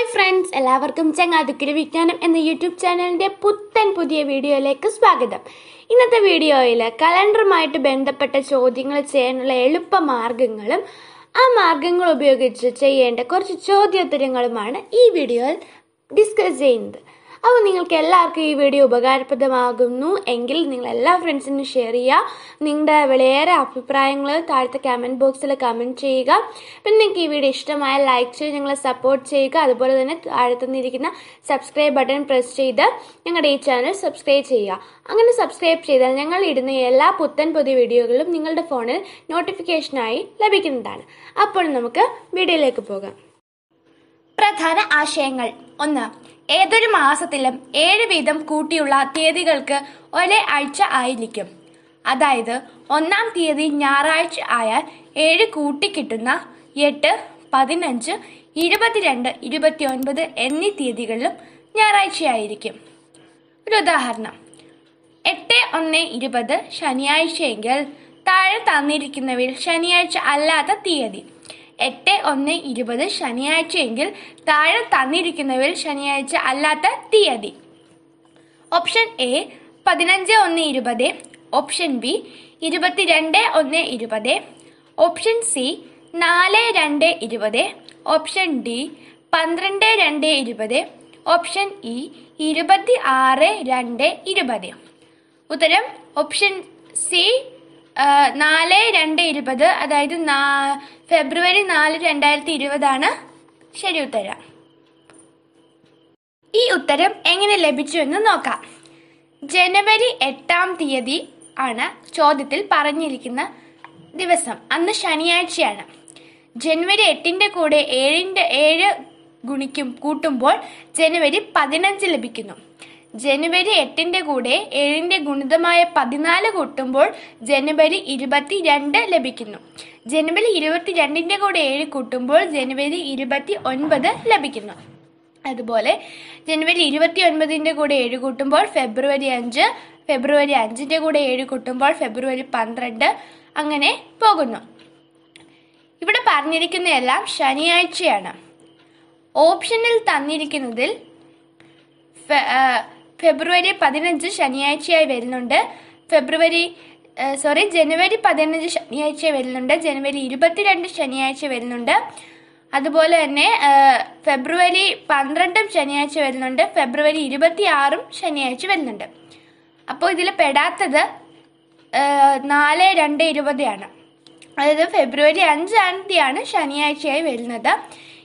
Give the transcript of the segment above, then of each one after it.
Hi friends എല്ലാവർക്കും ചങ്ങാതുക്കിരി വിജ്ഞാനം എന്ന യൂട്യൂബ് ചാനലിൻ്റെ പുത്തൻ പുതിയ വീഡിയോയിലേക്ക് സ്വാഗതം ഇന്നത്തെ വീഡിയോയിൽ കലണ്ടറുമായിട്ട് ബന്ധപ്പെട്ട ചോദ്യങ്ങൾ ചെയ്യാനുള്ള എളുപ്പ മാർഗങ്ങളും ആ മാർഗങ്ങൾ ഉപയോഗിച്ച് ചെയ്യേണ്ട കുറച്ച് ചോദ്യോത്തരങ്ങളുമാണ് ഈ വീഡിയോയിൽ ഡിസ്കസ് ചെയ്യുന്നത് അപ്പോൾ നിങ്ങൾക്ക് എല്ലാവർക്കും ഈ വീഡിയോ ഉപകാരപ്രദമാകുന്നു എങ്കിൽ നിങ്ങൾ എല്ലാ ഫ്രണ്ട്സിനും ഷെയർ ചെയ്യുക നിങ്ങളുടെ വിലയേറെ അഭിപ്രായങ്ങൾ താഴത്തെ കമൻറ്റ് ബോക്സിൽ കമൻറ്റ് ചെയ്യുക പിന്നെ നിങ്ങൾക്ക് ഈ വീഡിയോ ഇഷ്ടമായ ലൈക്ക് ചെയ്ത് ഞങ്ങളെ സപ്പോർട്ട് ചെയ്യുക അതുപോലെ തന്നെ താഴത്തുനിന്നിരിക്കുന്ന സബ്സ്ക്രൈബ് ബട്ടൺ പ്രസ് ചെയ്ത് ഞങ്ങളുടെ ഈ ചാനൽ സബ്സ്ക്രൈബ് ചെയ്യുക അങ്ങനെ സബ്സ്ക്രൈബ് ചെയ്താൽ ഞങ്ങൾ ഇടുന്ന എല്ലാ പുത്തൻ പുതിയ വീഡിയോകളും നിങ്ങളുടെ ഫോണിൽ നോട്ടിഫിക്കേഷനായി ലഭിക്കുന്നതാണ് അപ്പോൾ നമുക്ക് വീഡിയോയിലേക്ക് പോകാം പ്രധാന ആശയങ്ങൾ ഒന്ന് ഏതൊരു മാസത്തിലും ഏഴ് വീതം കൂട്ടിയുള്ള തീയതികൾക്ക് ഒരേ ആഴ്ച ആയിരിക്കും അതായത് ഒന്നാം തീയതി ഞായറാഴ്ച ആയാൽ ഏഴ് കൂട്ടിക്കിട്ടുന്ന കിട്ടുന്ന എട്ട് പതിനഞ്ച് ഇരുപത്തിരണ്ട് ഒൻപത് എന്നീ തീയതികളിലും ഞായറാഴ്ചയായിരിക്കും ഒരു ഉദാഹരണം എട്ട് ഒന്ന് ഇരുപത് ശനിയാഴ്ചയെങ്കിൽ താഴെ തന്നിരിക്കുന്നവയിൽ ശനിയാഴ്ച അല്ലാത്ത തീയതി എട്ട് ഒന്ന് ഇരുപത് ശനിയാഴ്ച എങ്കിൽ താഴെ തന്നിരിക്കുന്നവയിൽ ശനിയാഴ്ച അല്ലാത്ത തീയതി ഓപ്ഷൻ എ പതിനഞ്ച് ഒന്ന് ഇരുപത് ഓപ്ഷൻ ബി ഇരുപത്തിരണ്ട് ഒന്ന് ഇരുപത് ഓപ്ഷൻ സി നാല് രണ്ട് ഇരുപത് ഓപ്ഷൻ ഡി പന്ത്രണ്ട് രണ്ട് ഇരുപത് ഓപ്ഷൻ ഇ ഇരുപത്തി ആറ് രണ്ട് ഇരുപത് ഉത്തരം ഓപ്ഷൻ സി നാല് രണ്ട് ഇരുപത് അതായത് ഫെബ്രുവരി നാല് രണ്ടായിരത്തി ഇരുപതാണ് ശരി ഉത്തരം ഈ ഉത്തരം എങ്ങനെ ലഭിച്ചു എന്ന് നോക്കാം ജനുവരി എട്ടാം തീയതി ആണ് ചോദ്യത്തിൽ പറഞ്ഞിരിക്കുന്ന ദിവസം അന്ന് ശനിയാഴ്ചയാണ് ജനുവരി എട്ടിൻ്റെ കൂടെ ഏഴിൻ്റെ ഏഴ് ഗുണിക്കും കൂട്ടുമ്പോൾ ജനുവരി പതിനഞ്ച് ലഭിക്കുന്നു ജനുവരി എട്ടിന്റെ കൂടെ ഏഴിന്റെ ഗുണിതമായ പതിനാല് കൂട്ടുമ്പോൾ ജനുവരി ഇരുപത്തി രണ്ട് ലഭിക്കുന്നു ജനുവരി ഇരുപത്തി രണ്ടിന്റെ കൂടെ ഏഴ് കൂട്ടുമ്പോൾ ജനുവരി ഇരുപത്തി ഒൻപത് ലഭിക്കുന്നു അതുപോലെ ജനുവരി ഇരുപത്തി ഒൻപതിൻ്റെ കൂടെ ഏഴ് കൂട്ടുമ്പോൾ ഫെബ്രുവരി അഞ്ച് ഫെബ്രുവരി അഞ്ചിൻ്റെ കൂടെ ഏഴ് കൂട്ടുമ്പോൾ ഫെബ്രുവരി പന്ത്രണ്ട് അങ്ങനെ പോകുന്നു ഇവിടെ പറഞ്ഞിരിക്കുന്നതെല്ലാം ശനിയാഴ്ചയാണ് ഓപ്ഷനിൽ തന്നിരിക്കുന്നതിൽ ഫെബ്രുവരി പതിനഞ്ച് ശനിയാഴ്ചയായി വരുന്നുണ്ട് ഫെബ്രുവരി സോറി ജനുവരി പതിനഞ്ച് ശനിയാഴ്ച വരുന്നുണ്ട് ജനുവരി ഇരുപത്തിരണ്ട് ശനിയാഴ്ച വരുന്നുണ്ട് അതുപോലെ തന്നെ ഫെബ്രുവരി പന്ത്രണ്ടും ശനിയാഴ്ച വരുന്നുണ്ട് ഫെബ്രുവരി ഇരുപത്തി ആറും ശനിയാഴ്ച വരുന്നുണ്ട് അപ്പോൾ ഇതിൽ പെടാത്തത് നാല് രണ്ട് ഇരുപതാണ് അതായത് ഫെബ്രുവരി അഞ്ചാം തീയതിയാണ് ശനിയാഴ്ചയായി വരുന്നത്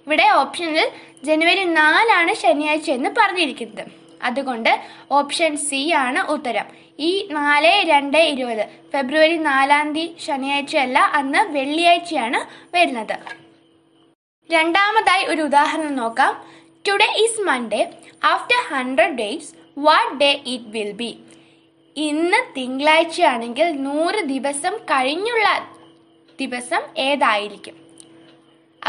ഇവിടെ ഓപ്ഷനിൽ ജനുവരി നാലാണ് ശനിയാഴ്ച എന്ന് പറഞ്ഞിരിക്കുന്നത് അതുകൊണ്ട് ഓപ്ഷൻ സി ആണ് ഉത്തരം ഈ നാല് രണ്ട് ഇരുപത് ഫെബ്രുവരി നാലാം തീയതി ശനിയാഴ്ചയല്ല അന്ന് വെള്ളിയാഴ്ചയാണ് വരുന്നത് രണ്ടാമതായി ഒരു ഉദാഹരണം നോക്കാം today is Monday after hundred days what day it will be ഇന്ന് തിങ്കളാഴ്ചയാണെങ്കിൽ നൂറ് ദിവസം കഴിഞ്ഞുള്ള ദിവസം ഏതായിരിക്കും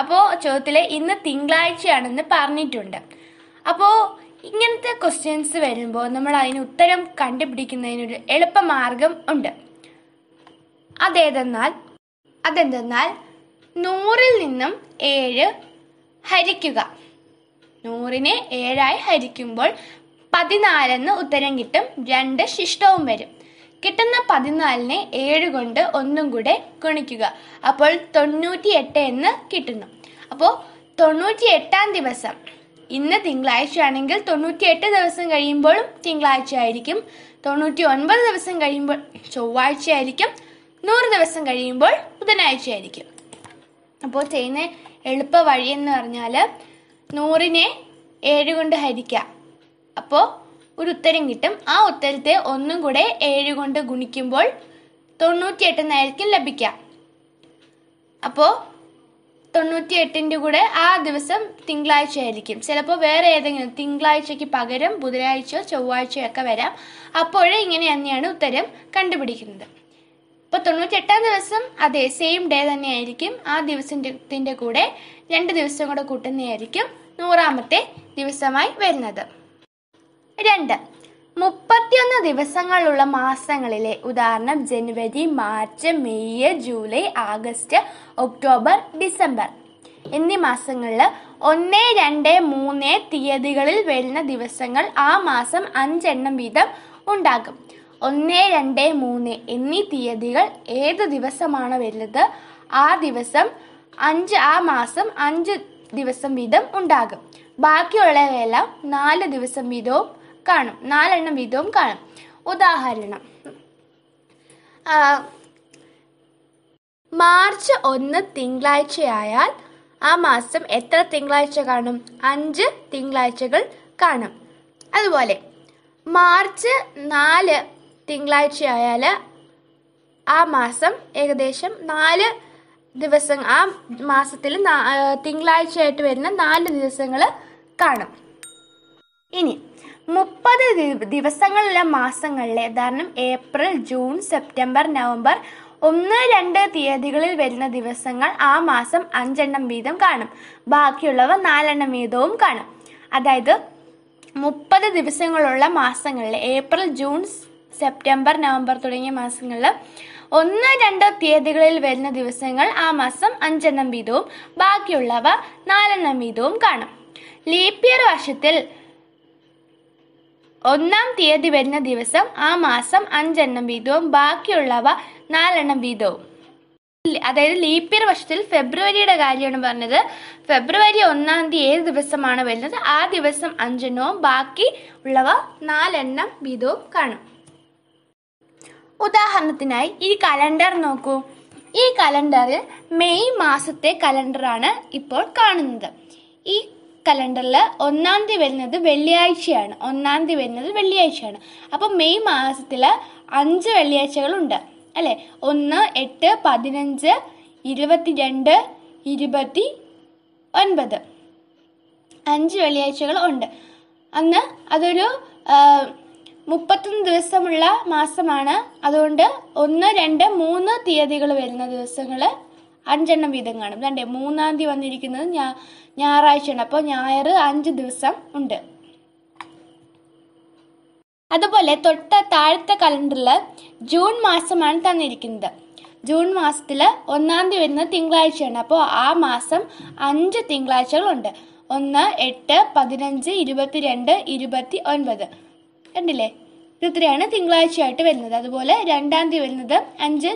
അപ്പോൾ ചോദ്യത്തിലെ ഇന്ന് തിങ്കളാഴ്ചയാണെന്ന് പറഞ്ഞിട്ടുണ്ട് അപ്പോൾ ഇങ്ങനത്തെ ക്വസ്റ്റ്യൻസ് വരുമ്പോൾ നമ്മൾ അതിന് ഉത്തരം കണ്ടുപിടിക്കുന്നതിനൊരു എളുപ്പമാർഗം ഉണ്ട് അതേതെന്നാൽ അതെന്തെന്നാൽ നൂറിൽ നിന്നും ഏഴ് ഹരിക്കുക നൂറിനെ ഏഴായി ഹരിക്കുമ്പോൾ പതിനാലെന്ന് ഉത്തരം കിട്ടും രണ്ട് ശിഷ്ടവും വരും കിട്ടുന്ന പതിനാലിനെ ഏഴ് കൊണ്ട് ഒന്നും കൂടെ ഗുണിക്കുക അപ്പോൾ തൊണ്ണൂറ്റി എട്ട് എന്ന് കിട്ടുന്നു അപ്പോൾ തൊണ്ണൂറ്റി എട്ടാം ദിവസം ഇന്ന് തിങ്കളാഴ്ചയാണെങ്കിൽ എട്ട് ദിവസം കഴിയുമ്പോഴും തിങ്കളാഴ്ച ആയിരിക്കും തൊണ്ണൂറ്റി ഒൻപത് ദിവസം കഴിയുമ്പോൾ ചൊവ്വാഴ്ച ആയിരിക്കും നൂറ് ദിവസം കഴിയുമ്പോൾ ബുധനാഴ്ച ആയിരിക്കും അപ്പോൾ ചെയ്യുന്ന എളുപ്പ വഴി എന്ന് പറഞ്ഞാൽ നൂറിനെ ഏഴ് കൊണ്ട് ഹരിക്കുക അപ്പോൾ ഒരു ഉത്തരം കിട്ടും ആ ഉത്തരത്തെ ഒന്നും കൂടെ ഏഴ് കൊണ്ട് ഗുണിക്കുമ്പോൾ തൊണ്ണൂറ്റിയെട്ടെന്നായിരിക്കും ലഭിക്കുക അപ്പോൾ തൊണ്ണൂറ്റി എട്ടിൻ്റെ കൂടെ ആ ദിവസം തിങ്കളാഴ്ച ആയിരിക്കും ചിലപ്പോൾ വേറെ ഏതെങ്കിലും തിങ്കളാഴ്ചയ്ക്ക് പകരം ബുധനാഴ്ചയോ ചൊവ്വാഴ്ചയോ ഒക്കെ വരാം അപ്പോഴേ ഇങ്ങനെ തന്നെയാണ് ഉത്തരം കണ്ടുപിടിക്കുന്നത് തൊണ്ണൂറ്റി എട്ടാം ദിവസം അതെ സെയിം ഡേ തന്നെയായിരിക്കും ആ ദിവസത്തിൻ്റെ കൂടെ രണ്ട് ദിവസം കൂടെ കൂട്ടുന്നതായിരിക്കും നൂറാമത്തെ ദിവസമായി വരുന്നത് രണ്ട് മുപ്പത്തിയൊന്ന് ദിവസങ്ങളുള്ള മാസങ്ങളിലെ ഉദാഹരണം ജനുവരി മാർച്ച് മെയ് ജൂലൈ ആഗസ്റ്റ് ഒക്ടോബർ ഡിസംബർ എന്നീ മാസങ്ങളിൽ ഒന്ന് രണ്ട് മൂന്ന് തീയതികളിൽ വരുന്ന ദിവസങ്ങൾ ആ മാസം അഞ്ചെണ്ണം വീതം ഉണ്ടാകും ഒന്ന് രണ്ട് മൂന്ന് എന്നീ തീയതികൾ ഏത് ദിവസമാണ് വരുന്നത് ആ ദിവസം അഞ്ച് ആ മാസം അഞ്ച് ദിവസം വീതം ഉണ്ടാകും ബാക്കിയുള്ളവയെല്ലാം നാല് ദിവസം വീതവും കാണും നാലെണ്ണം വീതവും കാണും ഉദാഹരണം മാർച്ച് ഒന്ന് തിങ്കളാഴ്ചയായാൽ ആ മാസം എത്ര തിങ്കളാഴ്ച കാണും അഞ്ച് തിങ്കളാഴ്ചകൾ കാണും അതുപോലെ മാർച്ച് നാല് തിങ്കളാഴ്ചയായാൽ ആ മാസം ഏകദേശം നാല് ദിവസം ആ മാസത്തിൽ തിങ്കളാഴ്ചയായിട്ട് വരുന്ന നാല് ദിവസങ്ങൾ കാണും ഇനി മുപ്പത് ദിവസങ്ങളിലെ മാസങ്ങളിലെ ഉദാഹരണം ഏപ്രിൽ ജൂൺ സെപ്റ്റംബർ നവംബർ ഒന്ന് രണ്ട് തീയതികളിൽ വരുന്ന ദിവസങ്ങൾ ആ മാസം അഞ്ചെണ്ണം വീതം കാണും ബാക്കിയുള്ളവ നാലെണ്ണം വീതവും കാണും അതായത് മുപ്പത് ദിവസങ്ങളുള്ള മാസങ്ങളിൽ ഏപ്രിൽ ജൂൺ സെപ്റ്റംബർ നവംബർ തുടങ്ങിയ മാസങ്ങളിൽ ഒന്ന് രണ്ട് തീയതികളിൽ വരുന്ന ദിവസങ്ങൾ ആ മാസം അഞ്ചെണ്ണം വീതവും ബാക്കിയുള്ളവ നാലെണ്ണം വീതവും കാണും ലീപ്പ് ഇയർ വർഷത്തിൽ ഒന്നാം തീയതി വരുന്ന ദിവസം ആ മാസം അഞ്ചെണ്ണം വീതവും ബാക്കിയുള്ളവ നാലെണ്ണം വീതവും അതായത് ലീപ്പിയർ വർഷത്തിൽ ഫെബ്രുവരിയുടെ കാര്യമാണ് പറഞ്ഞത് ഫെബ്രുവരി ഒന്നാം തീയതി ഏത് ദിവസമാണ് വരുന്നത് ആ ദിവസം അഞ്ചെണ്ണവും ബാക്കി ഉള്ളവ നാലെണ്ണം വീതവും കാണും ഉദാഹരണത്തിനായി ഈ കലണ്ടർ നോക്കൂ ഈ കലണ്ടറിൽ മെയ് മാസത്തെ കലണ്ടറാണ് ഇപ്പോൾ കാണുന്നത് ഈ കലണ്ടറിൽ ഒന്നാം തീയതി വരുന്നത് വെള്ളിയാഴ്ചയാണ് ഒന്നാം തീയതി വരുന്നത് വെള്ളിയാഴ്ചയാണ് അപ്പം മെയ് മാസത്തിൽ അഞ്ച് വെള്ളിയാഴ്ചകളുണ്ട് അല്ലേ ഒന്ന് എട്ട് പതിനഞ്ച് ഇരുപത്തി രണ്ട് ഇരുപത്തി ഒൻപത് അഞ്ച് വെള്ളിയാഴ്ചകൾ ഉണ്ട് അന്ന് അതൊരു മുപ്പത്തൊന്ന് ദിവസമുള്ള മാസമാണ് അതുകൊണ്ട് ഒന്ന് രണ്ട് മൂന്ന് തീയതികൾ വരുന്ന ദിവസങ്ങൾ അഞ്ചെണ്ണം വീതം കാണും രണ്ടേ മൂന്നാം തീയതി വന്നിരിക്കുന്നത് ഞാ ഞായറാഴ്ചയാണ് അപ്പോൾ ഞായർ അഞ്ച് ദിവസം ഉണ്ട് അതുപോലെ തൊട്ട താഴത്തെ കലണ്ടറിൽ ജൂൺ മാസമാണ് തന്നിരിക്കുന്നത് ജൂൺ മാസത്തിൽ ഒന്നാം തീയതി വരുന്നത് തിങ്കളാഴ്ചയാണ് അപ്പോൾ ആ മാസം അഞ്ച് തിങ്കളാഴ്ചകളുണ്ട് ഒന്ന് എട്ട് പതിനഞ്ച് രണ്ട് ഇരുപത്തി ഒൻപത് കണ്ടില്ലേ ഇത്രയാണ് തിങ്കളാഴ്ചയായിട്ട് വരുന്നത് അതുപോലെ രണ്ടാം തീയതി വരുന്നത് അഞ്ച്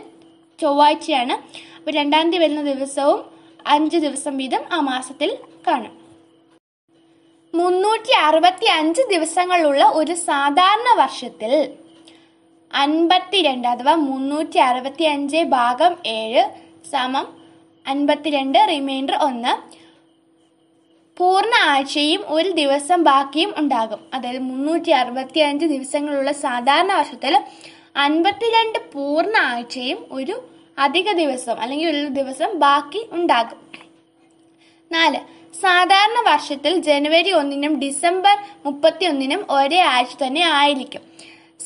ചൊവ്വാഴ്ചയാണ് അപ്പോൾ രണ്ടാം തീയതി വരുന്ന ദിവസവും അഞ്ച് ദിവസം വീതം ആ മാസത്തിൽ കാണും മുന്നൂറ്റി അറുപത്തി അഞ്ച് ദിവസങ്ങളുള്ള ഒരു സാധാരണ വർഷത്തിൽ അൻപത്തിരണ്ട് അഥവാ മുന്നൂറ്റി അറുപത്തി അഞ്ച് ഭാഗം ഏഴ് സമം അൻപത്തിരണ്ട് റിമൈൻഡർ ഒന്ന് പൂർണ്ണ ആഴ്ചയും ഒരു ദിവസം ബാക്കിയും ഉണ്ടാകും അതായത് മുന്നൂറ്റി അറുപത്തി അഞ്ച് ദിവസങ്ങളുള്ള സാധാരണ വർഷത്തിൽ അൻപത്തിരണ്ട് പൂർണ്ണ ആഴ്ചയും ഒരു അധിക ദിവസം അല്ലെങ്കിൽ ഒരു ദിവസം ബാക്കി ഉണ്ടാകും നാല് സാധാരണ വർഷത്തിൽ ജനുവരി ഒന്നിനും ഡിസംബർ മുപ്പത്തി ഒന്നിനും ഒരേ ആഴ്ച തന്നെ ആയിരിക്കും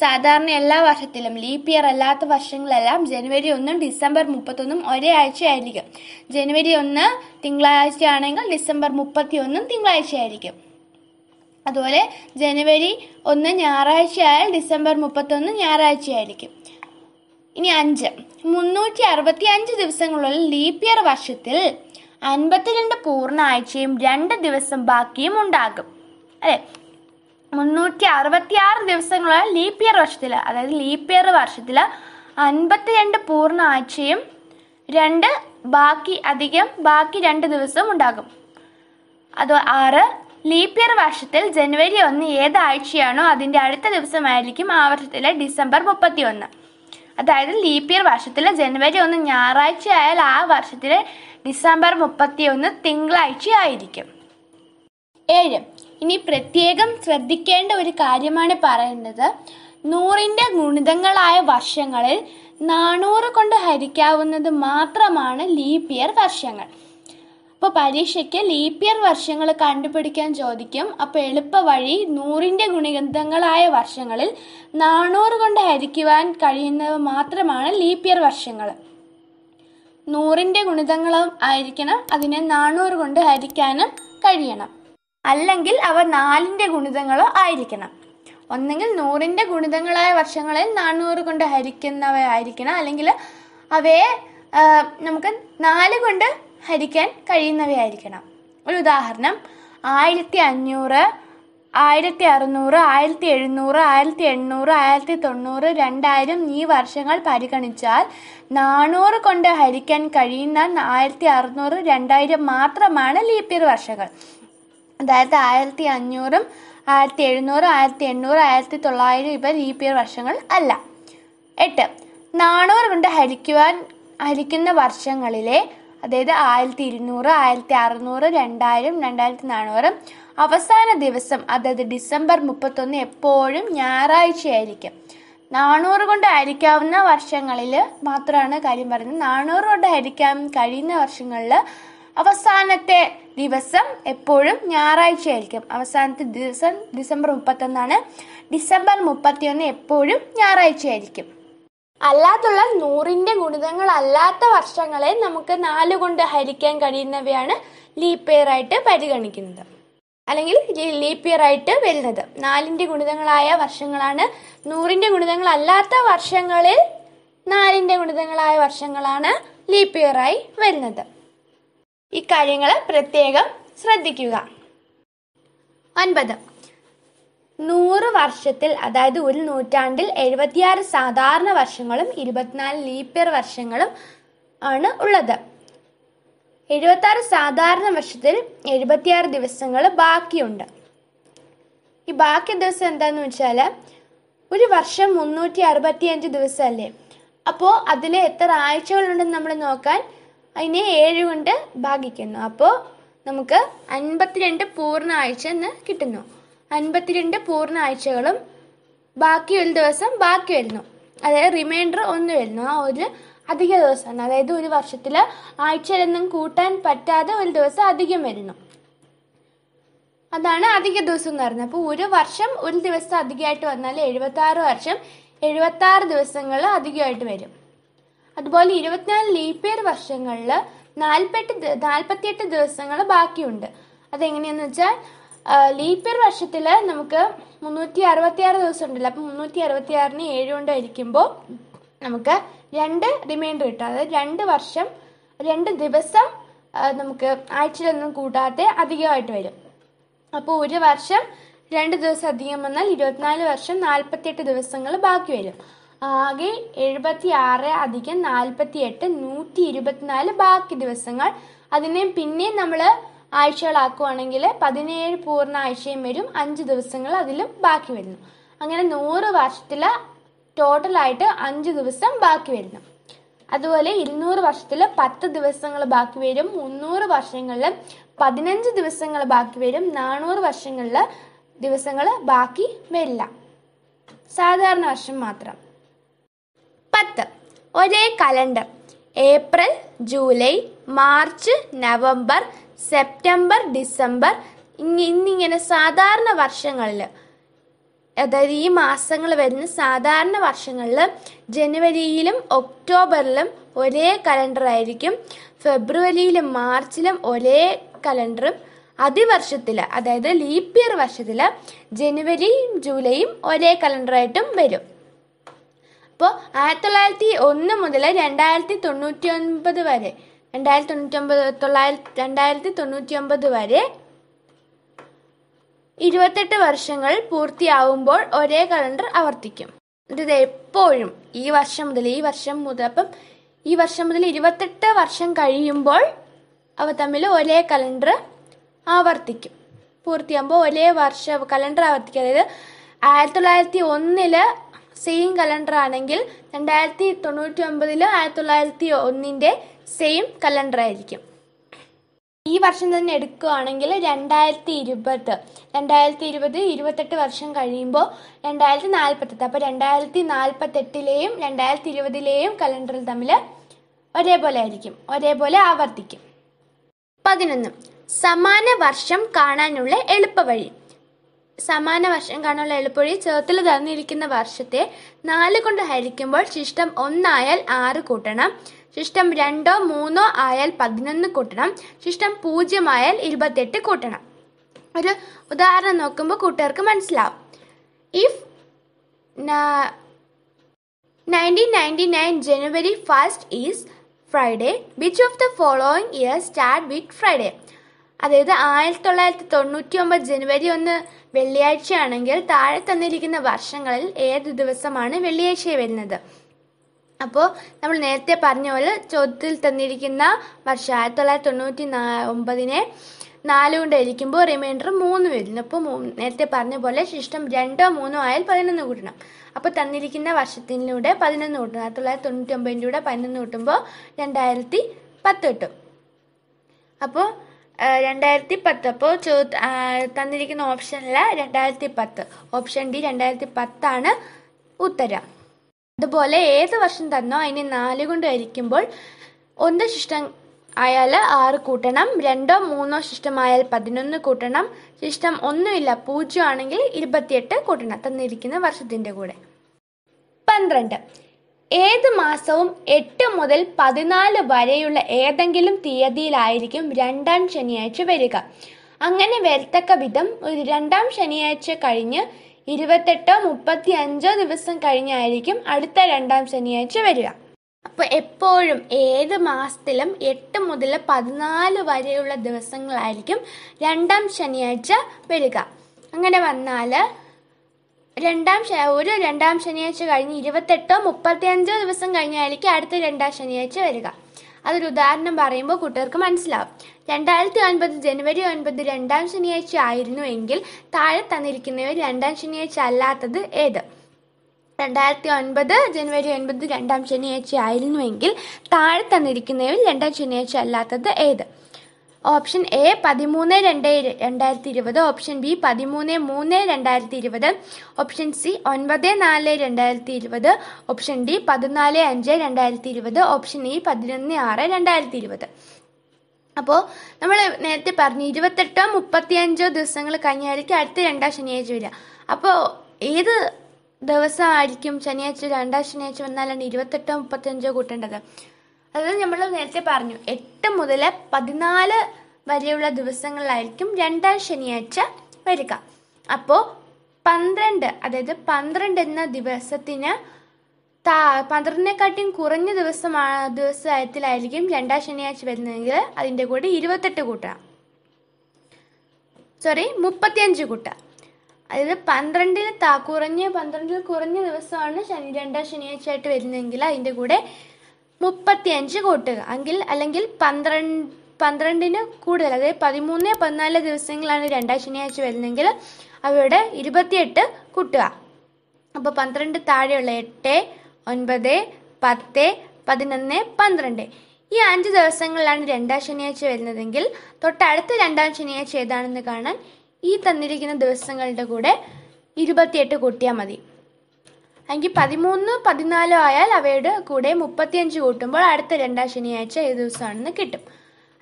സാധാരണ എല്ലാ വർഷത്തിലും ലീപ് ഇയർ അല്ലാത്ത വർഷങ്ങളെല്ലാം ജനുവരി ഒന്നും ഡിസംബർ മുപ്പത്തൊന്നും ഒരേ ആഴ്ച ആയിരിക്കും ജനുവരി ഒന്ന് ആണെങ്കിൽ ഡിസംബർ മുപ്പത്തി ഒന്നും ആയിരിക്കും അതുപോലെ ജനുവരി ഒന്ന് ആയാൽ ഡിസംബർ മുപ്പത്തൊന്ന് ആയിരിക്കും ഇനി അഞ്ച് മുന്നൂറ്റി അറുപത്തി അഞ്ച് ദിവസങ്ങളുള്ള ലീപ് ഇയർ വർഷത്തിൽ അൻപത്തിരണ്ട് പൂർണ്ണ ആഴ്ചയും രണ്ട് ദിവസം ബാക്കിയും ഉണ്ടാകും അല്ലെ മുന്നൂറ്റി അറുപത്തി ആറ് ദിവസങ്ങളുള്ള ലീപ് ഇയർ വർഷത്തിൽ അതായത് ലീപ് ഇയർ വർഷത്തിൽ അൻപത്തിരണ്ട് പൂർണ്ണ ആഴ്ചയും രണ്ട് ബാക്കി അധികം ബാക്കി രണ്ട് ദിവസവും ഉണ്ടാകും അത് ആറ് ലീപ് ഇയർ വർഷത്തിൽ ജനുവരി ഒന്ന് ഏത് ആഴ്ചയാണോ അതിൻ്റെ അടുത്ത ദിവസമായിരിക്കും ആ വർഷത്തിലെ ഡിസംബർ മുപ്പത്തി ഒന്ന് അതായത് ലീപ് ഇയർ വർഷത്തിലെ ജനുവരി ഒന്ന് ഞായറാഴ്ച ആയാൽ ആ വർഷത്തിലെ ഡിസംബർ മുപ്പത്തിയൊന്ന് തിങ്കളാഴ്ച ആയിരിക്കും ഏഴ് ഇനി പ്രത്യേകം ശ്രദ്ധിക്കേണ്ട ഒരു കാര്യമാണ് പറയുന്നത് നൂറിൻ്റെ ഗുണിതങ്ങളായ വർഷങ്ങളിൽ നാനൂറ് കൊണ്ട് ഹരിക്കാവുന്നത് മാത്രമാണ് ലീപ് ഇയർ വർഷങ്ങൾ ഇപ്പൊ പരീക്ഷയ്ക്ക് ലീപ്പ് വർഷങ്ങൾ കണ്ടുപിടിക്കാൻ ചോദിക്കും അപ്പോൾ എളുപ്പ വഴി നൂറിന്റെ ഗുണിതങ്ങളായ വർഷങ്ങളിൽ നാണൂറ് കൊണ്ട് ഹരിക്കുവാൻ കഴിയുന്നവ മാത്രമാണ് ലീപ്യർ വർഷങ്ങൾ നൂറിന്റെ ഗുണിതങ്ങളും ആയിരിക്കണം അതിനെ നാണൂറ് കൊണ്ട് ഹരിക്കാനും കഴിയണം അല്ലെങ്കിൽ അവ നാലിൻ്റെ ഗുണിതങ്ങളോ ആയിരിക്കണം ഒന്നെങ്കിൽ നൂറിൻ്റെ ഗുണിതങ്ങളായ വർഷങ്ങളിൽ നാനൂറ് കൊണ്ട് ഹരിക്കുന്നവയായിരിക്കണം അല്ലെങ്കിൽ അവയെ നമുക്ക് നാല് കൊണ്ട് ഹരിക്കാൻ കഴിയുന്നവയായിരിക്കണം ഒരു ഉദാഹരണം ആയിരത്തി അഞ്ഞൂറ് ആയിരത്തി അറുന്നൂറ് ആയിരത്തി എഴുന്നൂറ് ആയിരത്തി എണ്ണൂറ് ആയിരത്തി തൊണ്ണൂറ് രണ്ടായിരം ഈ വർഷങ്ങൾ പരിഗണിച്ചാൽ നാനൂറ് കൊണ്ട് ഹരിക്കാൻ കഴിയുന്ന ആയിരത്തി അറുന്നൂറ് രണ്ടായിരം മാത്രമാണ് ലീപ്പിയർ വർഷങ്ങൾ അതായത് ആയിരത്തി അഞ്ഞൂറും ആയിരത്തി എഴുന്നൂറ് ആയിരത്തി എണ്ണൂറ് ആയിരത്തി തൊള്ളായിരം ഇവ ലീപ്പിയർ വർഷങ്ങൾ അല്ല എട്ട് നാണൂറ് കൊണ്ട് ഹരിക്കുവാൻ ഹരിക്കുന്ന വർഷങ്ങളിലെ അതായത് ആയിരത്തി ഇരുന്നൂറ് ആയിരത്തി അറുന്നൂറ് രണ്ടായിരം രണ്ടായിരത്തി നാനൂറ് അവസാന ദിവസം അതായത് ഡിസംബർ മുപ്പത്തൊന്ന് എപ്പോഴും ഞായറാഴ്ചയായിരിക്കും നാനൂറ് കൊണ്ട് ഹരിക്കാവുന്ന വർഷങ്ങളിൽ മാത്രമാണ് കാര്യം പറയുന്നത് നാനൂറ് കൊണ്ട് ഹരിക്കാൻ കഴിയുന്ന വർഷങ്ങളിൽ അവസാനത്തെ ദിവസം എപ്പോഴും ഞായറാഴ്ച ആയിരിക്കും അവസാനത്തെ ദിവസം ഡിസംബർ മുപ്പത്തൊന്നാണ് ഡിസംബർ മുപ്പത്തിയൊന്ന് എപ്പോഴും ഞായറാഴ്ച ആയിരിക്കും അല്ലാത്തുള്ള ഗുണിതങ്ങൾ അല്ലാത്ത വർഷങ്ങളെ നമുക്ക് നാല് കൊണ്ട് ഹരിക്കാൻ കഴിയുന്നവയാണ് ലീപ്പിയർ ഇയർ ആയിട്ട് പരിഗണിക്കുന്നത് അല്ലെങ്കിൽ ലീപ്പിയർ ഇയർ ആയിട്ട് വരുന്നത് നാലിന്റെ ഗുണിതങ്ങളായ വർഷങ്ങളാണ് ഗുണിതങ്ങൾ അല്ലാത്ത വർഷങ്ങളിൽ നാലിന്റെ ഗുണിതങ്ങളായ വർഷങ്ങളാണ് ലീപ്പിയർ ഇയർ ആയി വരുന്നത് ഇക്കാര്യങ്ങൾ പ്രത്യേകം ശ്രദ്ധിക്കുക ഒൻപത് നൂറ് വർഷത്തിൽ അതായത് ഒരു നൂറ്റാണ്ടിൽ എഴുപത്തിയാറ് സാധാരണ വർഷങ്ങളും ഇരുപത്തിനാല് ലീപ്പിയർ വർഷങ്ങളും ആണ് ഉള്ളത് എഴുപത്താറ് സാധാരണ വർഷത്തിൽ എഴുപത്തിയാറ് ദിവസങ്ങൾ ബാക്കിയുണ്ട് ഈ ബാക്കി ദിവസം എന്താന്ന് വെച്ചാൽ ഒരു വർഷം മുന്നൂറ്റി അറുപത്തിയഞ്ച് ദിവസമല്ലേ അപ്പോൾ അതിൽ എത്ര ആഴ്ചകളുണ്ടെന്ന് നമ്മൾ നോക്കാൻ അതിനെ ഏഴ് കൊണ്ട് ഭാഗിക്കുന്നു അപ്പോൾ നമുക്ക് അൻപത്തിരണ്ട് പൂർണ്ണ ആഴ്ച എന്ന് കിട്ടുന്നു അൻപത്തിരണ്ട് പൂർണ്ണ ആഴ്ചകളും ബാക്കി ഒരു ദിവസം ബാക്കി വരുന്നു അതായത് റിമൈൻഡർ ഒന്ന് വരുന്നു ആ ഒരു അധിക ദിവസമാണ് അതായത് ഒരു വർഷത്തിൽ ആഴ്ചയിലൊന്നും കൂട്ടാൻ പറ്റാതെ ഒരു ദിവസം അധികം വരുന്നു അതാണ് അധിക ദിവസം എന്ന് പറയുന്നത് അപ്പോൾ ഒരു വർഷം ഒരു ദിവസം അധികമായിട്ട് വന്നാൽ എഴുപത്താറ് വർഷം എഴുപത്താറ് ദിവസങ്ങൾ അധികമായിട്ട് വരും അതുപോലെ ഇരുപത്തിനാല് ലീപ്പിയർ വർഷങ്ങളിൽ നാൽപ്പത്തെട്ട് നാൽപ്പത്തിയെട്ട് ദിവസങ്ങൾ ബാക്കിയുണ്ട് അതെങ്ങനെയെന്ന് വെച്ചാൽ ലീപ്പ് വർഷത്തിൽ നമുക്ക് മുന്നൂറ്റി അറുപത്തി ആറ് ദിവസം ഉണ്ടല്ലോ അപ്പം മുന്നൂറ്റി അറുപത്തി ആറിന് ഏഴ് കൊണ്ട് ഹരിക്കുമ്പോൾ നമുക്ക് രണ്ട് റിമൈൻഡർ കിട്ടും അതായത് രണ്ട് വർഷം രണ്ട് ദിവസം നമുക്ക് ആഴ്ചയിലൊന്നും കൂട്ടാതെ അധികമായിട്ട് വരും അപ്പോൾ ഒരു വർഷം രണ്ട് ദിവസം അധികം വന്നാൽ ഇരുപത്തിനാല് വർഷം നാൽപ്പത്തിയെട്ട് ദിവസങ്ങൾ ബാക്കി വരും ആകെ എഴുപത്തി ആറ് അധികം നാൽപ്പത്തി എട്ട് നൂറ്റി ഇരുപത്തിനാല് ബാക്കി ദിവസങ്ങൾ അതിനെ പിന്നെയും നമ്മൾ ആഴ്ചകളാക്കുവാണെങ്കിൽ പതിനേഴ് പൂർണ്ണ ആഴ്ചയും വരും അഞ്ച് ദിവസങ്ങൾ അതിലും ബാക്കി വരുന്നു അങ്ങനെ നൂറ് വർഷത്തിൽ ടോട്ടലായിട്ട് അഞ്ച് ദിവസം ബാക്കി വരുന്നു അതുപോലെ ഇരുന്നൂറ് വർഷത്തിൽ പത്ത് ദിവസങ്ങൾ ബാക്കി വരും മുന്നൂറ് വർഷങ്ങളിൽ പതിനഞ്ച് ദിവസങ്ങൾ ബാക്കി വരും നാനൂറ് വർഷങ്ങളിൽ ദിവസങ്ങൾ ബാക്കി വരില്ല സാധാരണ വർഷം മാത്രം പത്ത് ഒരേ കലണ്ടർ ഏപ്രിൽ ജൂലൈ മാർച്ച് നവംബർ സെപ്റ്റംബർ ഡിസംബർ ഇന്നിങ്ങനെ സാധാരണ വർഷങ്ങളിൽ അതായത് ഈ മാസങ്ങൾ വരുന്ന സാധാരണ വർഷങ്ങളിൽ ജനുവരിയിലും ഒക്ടോബറിലും ഒരേ കലണ്ടർ ആയിരിക്കും ഫെബ്രുവരിയിലും മാർച്ചിലും ഒരേ കലണ്ടറും അതിവർഷത്തിൽ അതായത് ലീപ്പ് ഇയർ വർഷത്തിൽ ജനുവരിയും ജൂലൈയും ഒരേ കലണ്ടറായിട്ടും വരും അപ്പോൾ ആയിരത്തി തൊള്ളായിരത്തി ഒന്ന് മുതൽ രണ്ടായിരത്തി തൊണ്ണൂറ്റി ഒൻപത് വരെ രണ്ടായിരത്തി തൊണ്ണൂറ്റൊമ്പത് തൊള്ളായിരത്തി രണ്ടായിരത്തി തൊണ്ണൂറ്റിയൊമ്പത് വരെ ഇരുപത്തെട്ട് വർഷങ്ങൾ പൂർത്തിയാവുമ്പോൾ ഒരേ കലണ്ടർ ആവർത്തിക്കും ഇത് എപ്പോഴും ഈ വർഷം മുതൽ ഈ വർഷം മുതൽ അപ്പം ഈ വർഷം മുതൽ ഇരുപത്തെട്ട് വർഷം കഴിയുമ്പോൾ അവ തമ്മിൽ ഒരേ കലണ്ടർ ആവർത്തിക്കും പൂർത്തിയാകുമ്പോൾ ഒരേ വർഷം കലണ്ടർ ആവർത്തിക്കും അതായത് ആയിരത്തി തൊള്ളായിരത്തി ഒന്നില് സെയിം കലണ്ടർ ആണെങ്കിൽ രണ്ടായിരത്തി തൊണ്ണൂറ്റി ഒമ്പതിലോ ആയിരത്തി തൊള്ളായിരത്തി ഒന്നിൻ്റെ സെയിം കലണ്ടർ ആയിരിക്കും ഈ വർഷം തന്നെ എടുക്കുകയാണെങ്കിൽ രണ്ടായിരത്തി ഇരുപത് രണ്ടായിരത്തി ഇരുപത് ഇരുപത്തെട്ട് വർഷം കഴിയുമ്പോൾ രണ്ടായിരത്തി നാൽപ്പത്തെട്ട് അപ്പോൾ രണ്ടായിരത്തി നാൽപ്പത്തെട്ടിലെയും രണ്ടായിരത്തി ഇരുപതിലെയും കലണ്ടറിൽ തമ്മിൽ ഒരേപോലെ ആയിരിക്കും ഒരേപോലെ ആവർത്തിക്കും പതിനൊന്ന് സമാന വർഷം കാണാനുള്ള എളുപ്പവഴി സമാന വർഷം കാണാനുള്ള എളുപ്പൊഴി ചേർത്തിൽ തന്നിരിക്കുന്ന വർഷത്തെ നാല് കൊണ്ട് ഹരിക്കുമ്പോൾ ശിഷ്ടം ഒന്നായാൽ ആറ് കൂട്ടണം ശിഷ്ടം രണ്ടോ മൂന്നോ ആയാൽ പതിനൊന്ന് കൂട്ടണം ശിഷ്ടം പൂജ്യമായാൽ ഇരുപത്തെട്ട് കൂട്ടണം ഒരു ഉദാഹരണം നോക്കുമ്പോൾ കൂട്ടുകാർക്ക് മനസ്സിലാവും if nineteen ninety nine January first is Friday which of the following year start with Friday അതായത് ആയിരത്തി തൊള്ളായിരത്തി തൊണ്ണൂറ്റി ഒമ്പത് ജനുവരി ഒന്ന് വെള്ളിയാഴ്ചയാണെങ്കിൽ താഴെ തന്നിരിക്കുന്ന വർഷങ്ങളിൽ ഏത് ദിവസമാണ് വെള്ളിയാഴ്ച വരുന്നത് അപ്പോൾ നമ്മൾ നേരത്തെ പറഞ്ഞ പോലെ ചോദ്യത്തിൽ തന്നിരിക്കുന്ന വർഷം ആയിരത്തി തൊള്ളായിരത്തി തൊണ്ണൂറ്റി നാ ഒമ്പതിനെ നാല് കൊണ്ട് റിമൈൻഡർ മൂന്ന് വരുന്നു അപ്പോൾ നേരത്തെ പറഞ്ഞ പോലെ ശിഷ്ടം രണ്ടോ മൂന്നോ ആയാൽ പതിനൊന്ന് കൂട്ടണം അപ്പോൾ തന്നിരിക്കുന്ന വർഷത്തിലൂടെ പതിനൊന്ന് കൂട്ടണം ആയിരത്തി തൊള്ളായിരത്തി തൊണ്ണൂറ്റി ഒമ്പതിൻ്റെ കൂടെ പതിനൊന്ന് കൂട്ടുമ്പോൾ രണ്ടായിരത്തി പത്ത് കിട്ടും അപ്പോൾ രണ്ടായിരത്തി പത്ത് അപ്പോൾ ചോ തന്നിരിക്കുന്ന ഓപ്ഷനിൽ രണ്ടായിരത്തി പത്ത് ഓപ്ഷൻ ഡി രണ്ടായിരത്തി പത്താണ് ഉത്തരം അതുപോലെ ഏത് വർഷം തന്നോ അതിനെ നാല് കൊണ്ട് ഹരിക്കുമ്പോൾ ഒന്ന് ശിഷ്ടം ആയാൽ ആറ് കൂട്ടണം രണ്ടോ മൂന്നോ ശിഷ്ടമായാൽ പതിനൊന്ന് കൂട്ടണം ശിഷ്ടം ഒന്നുമില്ല പൂജ്യം ആണെങ്കിൽ ഇരുപത്തിയെട്ട് കൂട്ടണം തന്നിരിക്കുന്ന വർഷത്തിൻ്റെ കൂടെ പന്ത്രണ്ട് ഏത് മാസവും എട്ട് മുതൽ പതിനാല് വരെയുള്ള ഏതെങ്കിലും തീയതിയിലായിരിക്കും രണ്ടാം ശനിയാഴ്ച വരിക അങ്ങനെ വരത്തക്ക വിധം ഒരു രണ്ടാം ശനിയാഴ്ച കഴിഞ്ഞ് ഇരുപത്തെട്ടോ മുപ്പത്തി അഞ്ചോ ദിവസം കഴിഞ്ഞായിരിക്കും അടുത്ത രണ്ടാം ശനിയാഴ്ച വരിക അപ്പോൾ എപ്പോഴും ഏത് മാസത്തിലും എട്ട് മുതൽ പതിനാല് വരെയുള്ള ദിവസങ്ങളായിരിക്കും രണ്ടാം ശനിയാഴ്ച വരിക അങ്ങനെ വന്നാൽ രണ്ടാം ഒരു രണ്ടാം ശനിയാഴ്ച കഴിഞ്ഞ് ഇരുപത്തെട്ടോ മുപ്പത്തിയഞ്ചോ ദിവസം കഴിഞ്ഞായിരിക്കും അടുത്ത രണ്ടാം ശനിയാഴ്ച വരിക അതൊരു ഉദാഹരണം പറയുമ്പോൾ കുട്ടികൾക്ക് മനസ്സിലാവും രണ്ടായിരത്തി ഒൻപത് ജനുവരി ഒൻപത് രണ്ടാം ശനിയാഴ്ച ആയിരുന്നു എങ്കിൽ താഴെ തന്നിരിക്കുന്നവർ രണ്ടാം ശനിയാഴ്ച അല്ലാത്തത് ഏത് രണ്ടായിരത്തി ഒൻപത് ജനുവരി ഒൻപത് രണ്ടാം ശനിയാഴ്ച ആയിരുന്നുവെങ്കിൽ താഴെ തന്നിരിക്കുന്നവർ രണ്ടാം ശനിയാഴ്ച അല്ലാത്തത് ഏത് ഓപ്ഷൻ എ പതിമൂന്ന് രണ്ട് രണ്ടായിരത്തി ഇരുപത് ഓപ്ഷൻ ബി പതിമൂന്ന് മൂന്ന് രണ്ടായിരത്തി ഇരുപത് ഓപ്ഷൻ സി ഒൻപത് നാല് രണ്ടായിരത്തി ഇരുപത് ഓപ്ഷൻ ഡി പതിനാല് അഞ്ച് രണ്ടായിരത്തി ഇരുപത് ഓപ്ഷൻ ഇ പതിനൊന്ന് ആറ് രണ്ടായിരത്തി ഇരുപത് അപ്പോൾ നമ്മൾ നേരത്തെ പറഞ്ഞു ഇരുപത്തെട്ടോ മുപ്പത്തിയഞ്ചോ ദിവസങ്ങൾ കഴിഞ്ഞായിരിക്കും അടുത്ത രണ്ടാം ശനിയാഴ്ച വരിക അപ്പോൾ ഏത് ദിവസമായിരിക്കും ശനിയാഴ്ച രണ്ടാം ശനിയാഴ്ച വന്നാലാണ് ഇരുപത്തെട്ടോ മുപ്പത്തിയഞ്ചോ കൂട്ടേണ്ടത് അതായത് നമ്മൾ നേരത്തെ പറഞ്ഞു എട്ട് മുതൽ പതിനാല് വരെയുള്ള ദിവസങ്ങളിലായിരിക്കും രണ്ടാം ശനിയാഴ്ച വരിക അപ്പോൾ പന്ത്രണ്ട് അതായത് പന്ത്രണ്ട് എന്ന ദിവസത്തിന് താ പന്ത്രണ്ടിനെക്കാട്ടിയും കുറഞ്ഞ ദിവസമാണ് ദിവസത്തിലായിരിക്കും രണ്ടാം ശനിയാഴ്ച വരുന്നതെങ്കിൽ അതിൻ്റെ കൂടെ ഇരുപത്തെട്ട് കൂട്ടാം സോറി മുപ്പത്തിയഞ്ച് കൂട്ടാം അതായത് പന്ത്രണ്ടിൽ താ കുറഞ്ഞ പന്ത്രണ്ടിൽ കുറഞ്ഞ ദിവസമാണ് ശനി രണ്ടാം ശനിയാഴ്ച ആയിട്ട് വരുന്നതെങ്കിൽ അതിൻ്റെ കൂടെ മുപ്പത്തിയഞ്ച് കൂട്ടുക അല്ലെങ്കിൽ പന്ത്രണ്ട് പന്ത്രണ്ടിന് കൂടുതൽ അതായത് പതിമൂന്ന് പതിനാല് ദിവസങ്ങളാണ് രണ്ടാം ശനിയാഴ്ച വരുന്നെങ്കിൽ അവയുടെ ഇരുപത്തിയെട്ട് കൂട്ടുക അപ്പോൾ പന്ത്രണ്ട് താഴെയുള്ള എട്ട് ഒൻപത് പത്ത് പതിനൊന്ന് പന്ത്രണ്ട് ഈ അഞ്ച് ദിവസങ്ങളിലാണ് രണ്ടാം ശനിയാഴ്ച വരുന്നതെങ്കിൽ തൊട്ടടുത്ത രണ്ടാം ശനിയാഴ്ച ഏതാണെന്ന് കാണാൻ ഈ തന്നിരിക്കുന്ന ദിവസങ്ങളുടെ കൂടെ ഇരുപത്തിയെട്ട് കൂട്ടിയാൽ മതി അല്ലെങ്കിൽ പതിമൂന്ന് പതിനാലോ ആയാൽ അവയുടെ കൂടെ മുപ്പത്തിയഞ്ച് കൂട്ടുമ്പോൾ അടുത്ത രണ്ടാം ശനിയാഴ്ച ഏത് ദിവസമാണെന്ന് കിട്ടും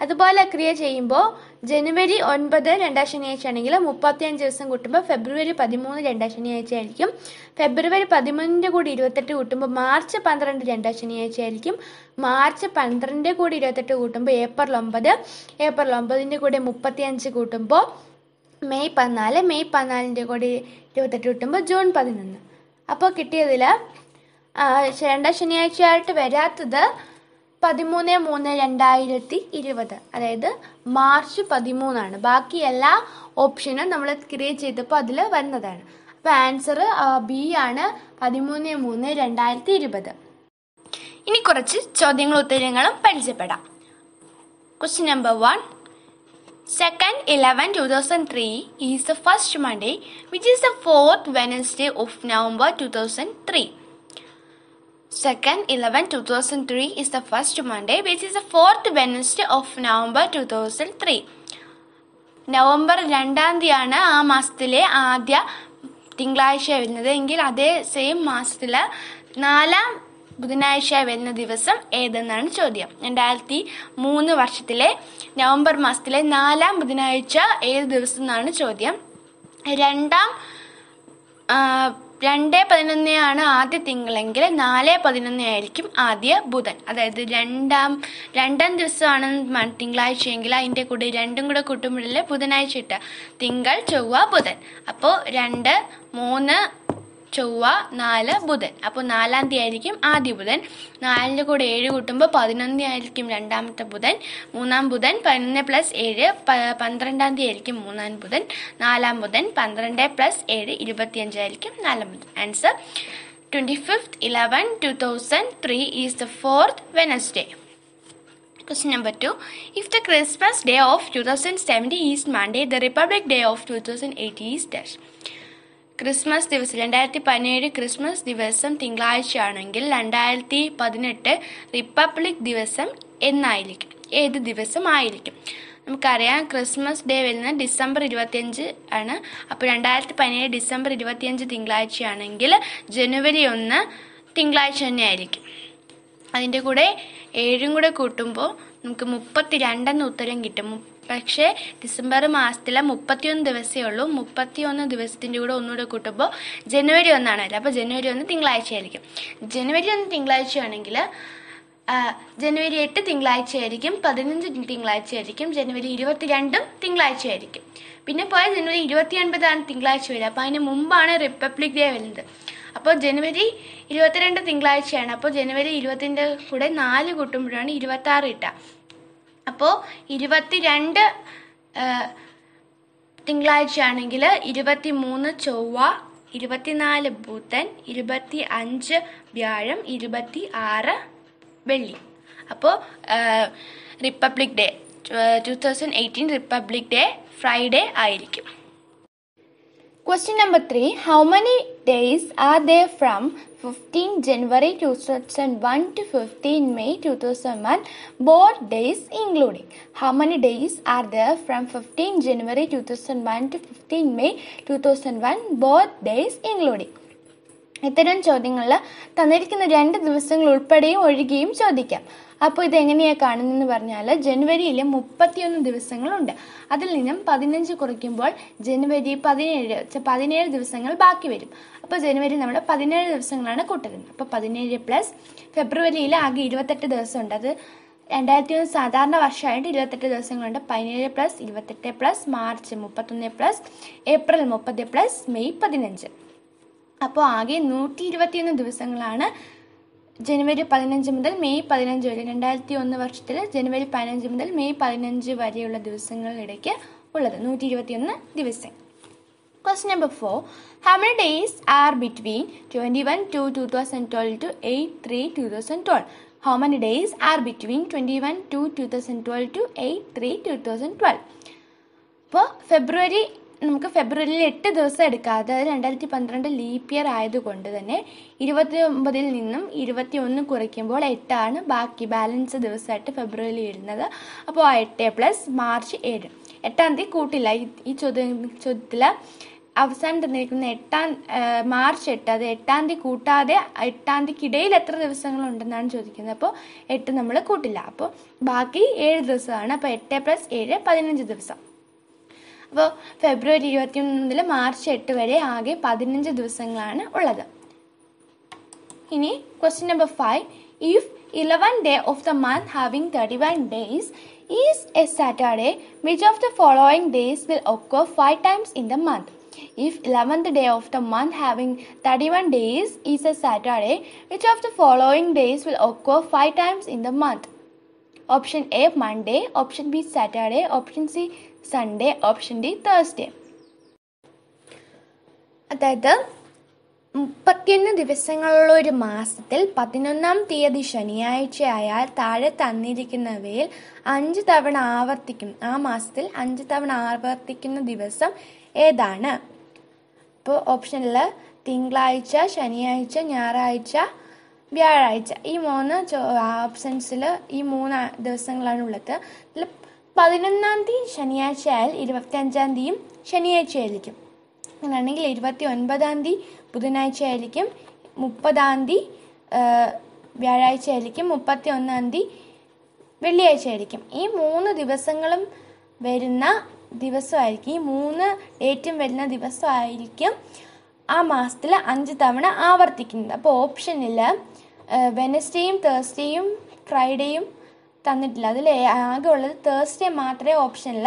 അതുപോലെ ക്രിയ ചെയ്യുമ്പോൾ ജനുവരി ഒൻപത് രണ്ടാം ശനിയാഴ്ച ആണെങ്കിൽ മുപ്പത്തിയഞ്ച് ദിവസം കൂട്ടുമ്പോൾ ഫെബ്രുവരി പതിമൂന്ന് രണ്ടാം ശനിയാഴ്ച ആയിരിക്കും ഫെബ്രുവരി പതിമൂന്നിൻ്റെ കൂടി ഇരുപത്തെട്ട് കൂട്ടുമ്പോൾ മാർച്ച് പന്ത്രണ്ട് രണ്ടാം ശനിയാഴ്ച ആയിരിക്കും മാർച്ച് പന്ത്രണ്ട് കൂടി ഇരുപത്തെട്ട് കൂട്ടുമ്പോൾ ഏപ്രിൽ ഒമ്പത് ഏപ്രിൽ ഒമ്പതിൻ്റെ കൂടെ മുപ്പത്തിയഞ്ച് കൂട്ടുമ്പോൾ മെയ് പതിനാല് മെയ് പതിനാലിൻ്റെ കൂടി ഇരുപത്തെട്ട് കൂട്ടുമ്പോൾ ജൂൺ പതിനൊന്ന് അപ്പോൾ കിട്ടിയതിൽ രണ്ടാം ശനിയാഴ്ചയായിട്ട് വരാത്തത് പതിമൂന്ന് മൂന്ന് രണ്ടായിരത്തി ഇരുപത് അതായത് മാർച്ച് പതിമൂന്നാണ് ബാക്കി എല്ലാ ഓപ്ഷനും നമ്മൾ ക്രിയേറ്റ് ചെയ്തപ്പോൾ അതിൽ വന്നതാണ് അപ്പൊ ആൻസർ ബി ആണ് പതിമൂന്ന് മൂന്ന് രണ്ടായിരത്തി ഇരുപത് ഇനി കുറച്ച് ചോദ്യങ്ങളും ഉത്തരങ്ങളും പരിചയപ്പെടാം question number one second eleven two thousand three is the first Monday which is the fourth Wednesday of November two thousand three Second, 11, 2003 is the first Monday, which is the fourth Wednesday of November 2003. നവംബർ രണ്ടാം തീയതിയാണ് ആ മാസത്തിലെ ആദ്യ തിങ്കളാഴ്ച വരുന്നത് എങ്കിൽ അതേ സെയിം മാസത്തിൽ നാലാം ബുധനാഴ്ച വരുന്ന ദിവസം ഏതെന്നാണ് ചോദ്യം രണ്ടായിരത്തി മൂന്ന് വർഷത്തിലെ നവംബർ മാസത്തിലെ നാലാം ബുധനാഴ്ച ഏത് ദിവസം എന്നാണ് ചോദ്യം രണ്ടാം രണ്ട് പതിനൊന്ന് ആണ് ആദ്യ തിങ്കളെങ്കിൽ നാല് പതിനൊന്ന് ആയിരിക്കും ആദ്യ ബുധൻ അതായത് രണ്ടാം രണ്ടാം ദിവസമാണ് തിങ്കളാഴ്ചയെങ്കിൽ അതിൻ്റെ കൂടെ രണ്ടും കൂടെ കൂട്ടുമ്പോഴല്ലേ ബുധനാഴ്ച ഇട്ട തിങ്കൾ ചൊവ്വ ബുധൻ അപ്പോൾ രണ്ട് മൂന്ന് ചൊവ്വ നാല് ബുധൻ അപ്പോൾ നാലാം തീയതി ആയിരിക്കും ആദ്യ ബുധൻ നാലിൻ്റെ കൂടെ ഏഴ് കൂട്ടുമ്പോൾ പതിനൊന്ന് ആയിരിക്കും രണ്ടാമത്തെ ബുധൻ മൂന്നാം ബുധൻ പതിനൊന്ന് പ്ലസ് ഏഴ് പന്ത്രണ്ടാം തീയതി ആയിരിക്കും മൂന്നാം ബുധൻ നാലാം ബുധൻ പന്ത്രണ്ട് പ്ലസ് ഏഴ് ഇരുപത്തിയഞ്ചായിരിക്കും നാലാം ബുധൻ answer twenty fifth eleven two thousand three is the fourth Wednesday question number two if the Christmas day of two thousand seventy of Monday the republic day of two thousand eighty is dash Christmas ദിവസം രണ്ടായിരത്തി പതിനേഴ് Christmas ദിവസം തിങ്കളാഴ്ചയാണെങ്കിൽ രണ്ടായിരത്തി പതിനെട്ട് republic ദിവസം എന്നായിരിക്കും ഏത് ദിവസം ആയിരിക്കും നമുക്കറിയാം ക്രിസ്മസ് ഡേ വരുന്നത് ഡിസംബർ ഇരുപത്തിയഞ്ച് ആണ് അപ്പോൾ രണ്ടായിരത്തി പതിനേഴ് ഡിസംബർ ഇരുപത്തിയഞ്ച് തിങ്കളാഴ്ചയാണെങ്കിൽ ജനുവരി ഒന്ന് തിങ്കളാഴ്ച തന്നെ ആയിരിക്കും അതിൻ്റെ കൂടെ ഏഴും കൂടെ കൂട്ടുമ്പോൾ നമുക്ക് മുപ്പത്തി രണ്ടെന്ന് ഉത്തരം കിട്ടും പക്ഷേ ഡിസംബർ മാസത്തിലെ മുപ്പത്തിയൊന്ന് ദിവസമേ ഉള്ളൂ മുപ്പത്തിയൊന്ന് ദിവസത്തിൻ്റെ കൂടെ ഒന്നുകൂടെ കൂട്ടുമ്പോൾ ജനുവരി ഒന്നാണല്ലോ അപ്പോൾ ജനുവരി ഒന്ന് തിങ്കളാഴ്ചയായിരിക്കും ജനുവരി ഒന്ന് തിങ്കളാഴ്ചയാണെങ്കിൽ ജനുവരി എട്ട് തിങ്കളാഴ്ചയായിരിക്കും പതിനഞ്ച് തിങ്കളാഴ്ചയായിരിക്കും ജനുവരി തിങ്കളാഴ്ച തിങ്കളാഴ്ചയായിരിക്കും പിന്നെ പോയ ജനുവരി ഇരുപത്തി ഒൻപതാണ് തിങ്കളാഴ്ച വരിക അപ്പോൾ അതിന് മുമ്പാണ് റിപ്പബ്ലിക് ഡേ വരുന്നത് അപ്പോൾ ജനുവരി ഇരുപത്തിരണ്ട് തിങ്കളാഴ്ചയാണ് അപ്പോൾ ജനുവരി ഇരുപത്തിൻ്റെ കൂടെ നാല് കൂട്ടുമ്പോഴാണ് ഇരുപത്താറ് കിട്ടുക അപ്പോൾ ഇരുപത്തിരണ്ട് തിങ്കളാഴ്ച ആണെങ്കിൽ ഇരുപത്തി മൂന്ന് ചൊവ്വ ഇരുപത്തിനാല് ബുധൻ ഇരുപത്തി അഞ്ച് വ്യാഴം ഇരുപത്തി ആറ് വെള്ളി അപ്പോൾ republic day two thousand eighteen republic day Friday ആയിരിക്കും Question number 3 How many days are there from 15 January 2001 to 15 May 2001 both days including? How many days are there from 15 January 2001 to 15 May 2001 both days including? ഇത്തരം ചോദ്യങ്ങളിൽ തന്നിരിക്കുന്ന രണ്ട് ദിവസങ്ങൾ ഉൾപ്പെടെയും ഒഴികെയും ചോദിക്കാം അപ്പോൾ ഇത് എങ്ങനെയാണ് കാണുന്നതെന്ന് പറഞ്ഞാൽ ജനുവരിയിൽ മുപ്പത്തിയൊന്ന് ദിവസങ്ങളുണ്ട് അതിൽ നിന്നും പതിനഞ്ച് കുറയ്ക്കുമ്പോൾ ജനുവരി പതിനേഴ് പതിനേഴ് ദിവസങ്ങൾ ബാക്കി വരും അപ്പോൾ ജനുവരി നമ്മൾ പതിനേഴ് ദിവസങ്ങളാണ് കൂട്ടുന്നത് അപ്പോൾ പതിനേഴ് പ്ലസ് ഫെബ്രുവരിയിൽ ആകെ ഇരുപത്തെട്ട് ദിവസമുണ്ട് അത് രണ്ടായിരത്തി ഒന്ന് സാധാരണ വർഷമായിട്ട് ഇരുപത്തെട്ട് ദിവസങ്ങളുണ്ട് പതിനേഴ് പ്ലസ് ഇരുപത്തെട്ട് പ്ലസ് മാർച്ച് മുപ്പത്തൊന്ന് പ്ലസ് ഏപ്രിൽ മുപ്പത് പ്ലസ് മെയ് പതിനഞ്ച് അപ്പോൾ ആകെ നൂറ്റി ഇരുപത്തിയൊന്ന് ദിവസങ്ങളാണ് ജനുവരി പതിനഞ്ച് മുതൽ മെയ് പതിനഞ്ച് വരെ രണ്ടായിരത്തി ഒന്ന് വർഷത്തിൽ ജനുവരി പതിനഞ്ച് മുതൽ മെയ് പതിനഞ്ച് വരെയുള്ള ദിവസങ്ങളിടയ്ക്ക് ഉള്ളത് നൂറ്റി ഇരുപത്തിയൊന്ന് ദിവസം ടു ടു 4. How many days are between 21 twelve 2012 to 8 3 2012? How many days are between 21 to 2012 to 8 3 2012? അപ്പോൾ ഫെബ്രുവരി നമുക്ക് ഫെബ്രുവരിയിൽ എട്ട് ദിവസം എടുക്കാം അതായത് രണ്ടായിരത്തി പന്ത്രണ്ട് ലീപ് ഇയർ ആയതുകൊണ്ട് തന്നെ ഇരുപത്തി ഒമ്പതിൽ നിന്നും ഇരുപത്തി ഒന്ന് കുറയ്ക്കുമ്പോൾ എട്ടാണ് ബാക്കി ബാലൻസ് ദിവസമായിട്ട് ഫെബ്രുവരിയിൽ ഇടുന്നത് അപ്പോൾ എട്ട് പ്ലസ് മാർച്ച് ഏഴ് എട്ടാം തീയതി കൂട്ടില്ല ഈ ചോദ്യ ചോദ്യത്തിൽ അവസാനം തന്നിരിക്കുന്ന എട്ടാം മാർച്ച് എട്ട് അത് എട്ടാം തീയതി കൂട്ടാതെ എട്ടാം തീയതിക്കിടയിൽ എത്ര ദിവസങ്ങളുണ്ടെന്നാണ് ചോദിക്കുന്നത് അപ്പോൾ എട്ട് നമ്മൾ കൂട്ടില്ല അപ്പോൾ ബാക്കി ഏഴ് ദിവസമാണ് അപ്പോൾ എട്ട് പ്ലസ് ഏഴ് പതിനഞ്ച് ദിവസം അപ്പോൾ ഫെബ്രുവരി ഇരുപത്തിയൊന്ന് മുതൽ മാർച്ച് എട്ട് വരെ ആകെ പതിനഞ്ച് ദിവസങ്ങളാണ് ഉള്ളത് ഇനി question number five if eleven day of the month having thirty one days is a Saturday which of the following days will occur five times in the month If 11th day of the month having 31 days is a Saturday, which of the following days will occur 5 times in the month? Option A Monday, option B Saturday, option C Sunday option D Thursday അതായത് മുപ്പത്തിയൊന്ന് ദിവസങ്ങളുള്ള ഒരു മാസത്തിൽ പതിനൊന്നാം തീയതി ശനിയാഴ്ചയായാൽ താഴെ തന്നിരിക്കുന്നവയിൽ അഞ്ച് തവണ ആവർത്തിക്കും ആ മാസത്തിൽ അഞ്ച് തവണ ആവർത്തിക്കുന്ന ദിവസം ഏതാണ് അപ്പോൾ ഓപ്ഷനിൽ തിങ്കളാഴ്ച ശനിയാഴ്ച ഞായറാഴ്ച വ്യാഴാഴ്ച ഈ മൂന്ന് ഓപ്ഷൻസിൽ ഈ മൂന്ന് ദിവസങ്ങളാണ് ഉള്ളത് പതിനൊന്നാം തീയതി ശനിയാഴ്ച ആയാൽ അഞ്ചാം തീയതിയും ശനിയാഴ്ച ആയിരിക്കും അങ്ങനെയാണെങ്കിൽ ഇരുപത്തി ഒൻപതാം തീയതി ബുധനാഴ്ച ആയിരിക്കും മുപ്പതാം തീയതി വ്യാഴാഴ്ച ആയിരിക്കും മുപ്പത്തി ഒന്നാം തീയതി വെള്ളിയാഴ്ച ആയിരിക്കും ഈ മൂന്ന് ദിവസങ്ങളും വരുന്ന ദിവസമായിരിക്കും ഈ മൂന്ന് ഡേറ്റും വരുന്ന ദിവസമായിരിക്കും ആ മാസത്തിൽ അഞ്ച് തവണ ആവർത്തിക്കുന്നത് അപ്പോൾ ഓപ്ഷനിൽ വെനസ്ഡേയും തേഴ്സ്ഡേയും ഫ്രൈഡേയും തന്നിട്ടില്ല അതിൽ ആകെ ഉള്ളത് തേഴ്സ്ഡേ മാത്രമേ ഓപ്ഷനിൽ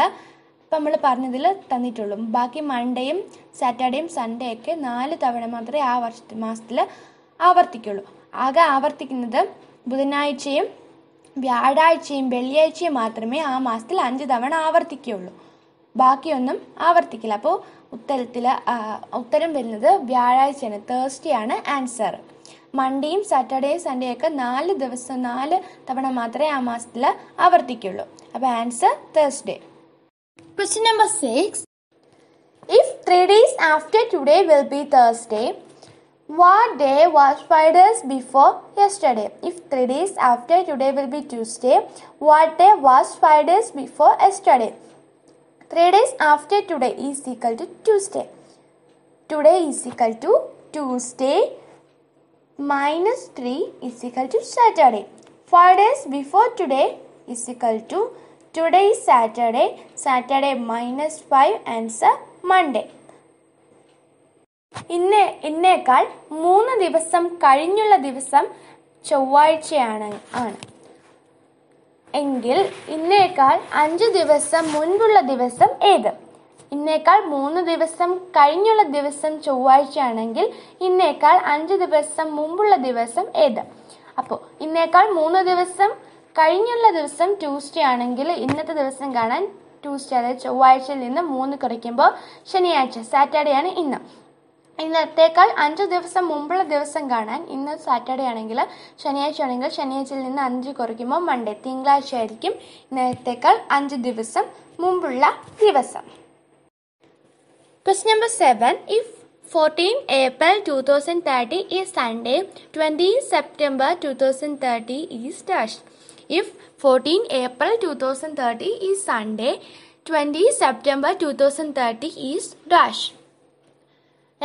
ഇപ്പം നമ്മൾ പറഞ്ഞതിൽ തന്നിട്ടുള്ളൂ ബാക്കി മൺഡേയും സാറ്റർഡേയും സൺഡേ ഒക്കെ നാല് തവണ മാത്രമേ ആ വർഷ മാസത്തിൽ ആവർത്തിക്കുള്ളൂ ആകെ ആവർത്തിക്കുന്നത് ബുധനാഴ്ചയും വ്യാഴാഴ്ചയും വെള്ളിയാഴ്ചയും മാത്രമേ ആ മാസത്തിൽ അഞ്ച് തവണ ആവർത്തിക്കുകയുള്ളൂ ബാക്കിയൊന്നും ആവർത്തിക്കില്ല അപ്പോൾ ഉത്തരത്തിൽ ഉത്തരം വരുന്നത് വ്യാഴാഴ്ചയാണ് തേഴ്സ്ഡേ ആണ് ആൻസർ മൺഡേയും സാറ്റർഡേ സൺഡേ ഒക്കെ നാല് ദിവസം നാല് തവണ മാത്രമേ ആ മാസത്തിൽ ആവർത്തിക്കുള്ളൂ അപ്പൊ answer Thursday question number six if three days after today will be Thursday what day was Fridays before yesterday if three days after today will be Tuesday what day was Fridays before yesterday three days after today is equal to Tuesday today is equal to Tuesday minus 3 is equal to Saturday. 4 days before today is equal to today is Saturday. Saturday minus 5 answer Monday. ഇന്ന് ഇന്നേക്കാൾ മൂന്ന് ദിവസം കഴിഞ്ഞുള്ള ദിവസം ചൊവ്വാഴ്ചയാണ് ആണ് എങ്കിൽ ഇന്നേക്കാൾ അഞ്ച് ദിവസം മുൻപുള്ള ദിവസം ഏത് ഇന്നേക്കാൾ മൂന്ന് ദിവസം കഴിഞ്ഞുള്ള ദിവസം ചൊവ്വാഴ്ചയാണെങ്കിൽ ഇന്നേക്കാൾ അഞ്ച് ദിവസം മുമ്പുള്ള ദിവസം ഏത് അപ്പോൾ ഇന്നേക്കാൾ മൂന്ന് ദിവസം കഴിഞ്ഞുള്ള ദിവസം ട്യൂസ്ഡേ ആണെങ്കിൽ ഇന്നത്തെ ദിവസം കാണാൻ ട്യൂസ്ഡേ അതായത് ചൊവ്വാഴ്ചയിൽ നിന്ന് മൂന്ന് കുറയ്ക്കുമ്പോൾ ശനിയാഴ്ച സാറ്റർഡേ ആണ് ഇന്ന് ഇന്നത്തേക്കാൾ അഞ്ച് ദിവസം മുമ്പുള്ള ദിവസം കാണാൻ ഇന്ന് സാറ്റർഡേ ആണെങ്കിൽ ശനിയാഴ്ച ആണെങ്കിൽ ശനിയാഴ്ചയിൽ നിന്ന് അഞ്ച് കുറയ്ക്കുമ്പോൾ മൺഡേ തിങ്കളാഴ്ച ആയിരിക്കും ഇന്നത്തേക്കാൾ അഞ്ച് ദിവസം മുമ്പുള്ള ദിവസം Question number 7. If 14 April 2030 is Sunday, 20 September 2030 is dash. If 14 April 2030 is Sunday, 20 September 2030 is dash.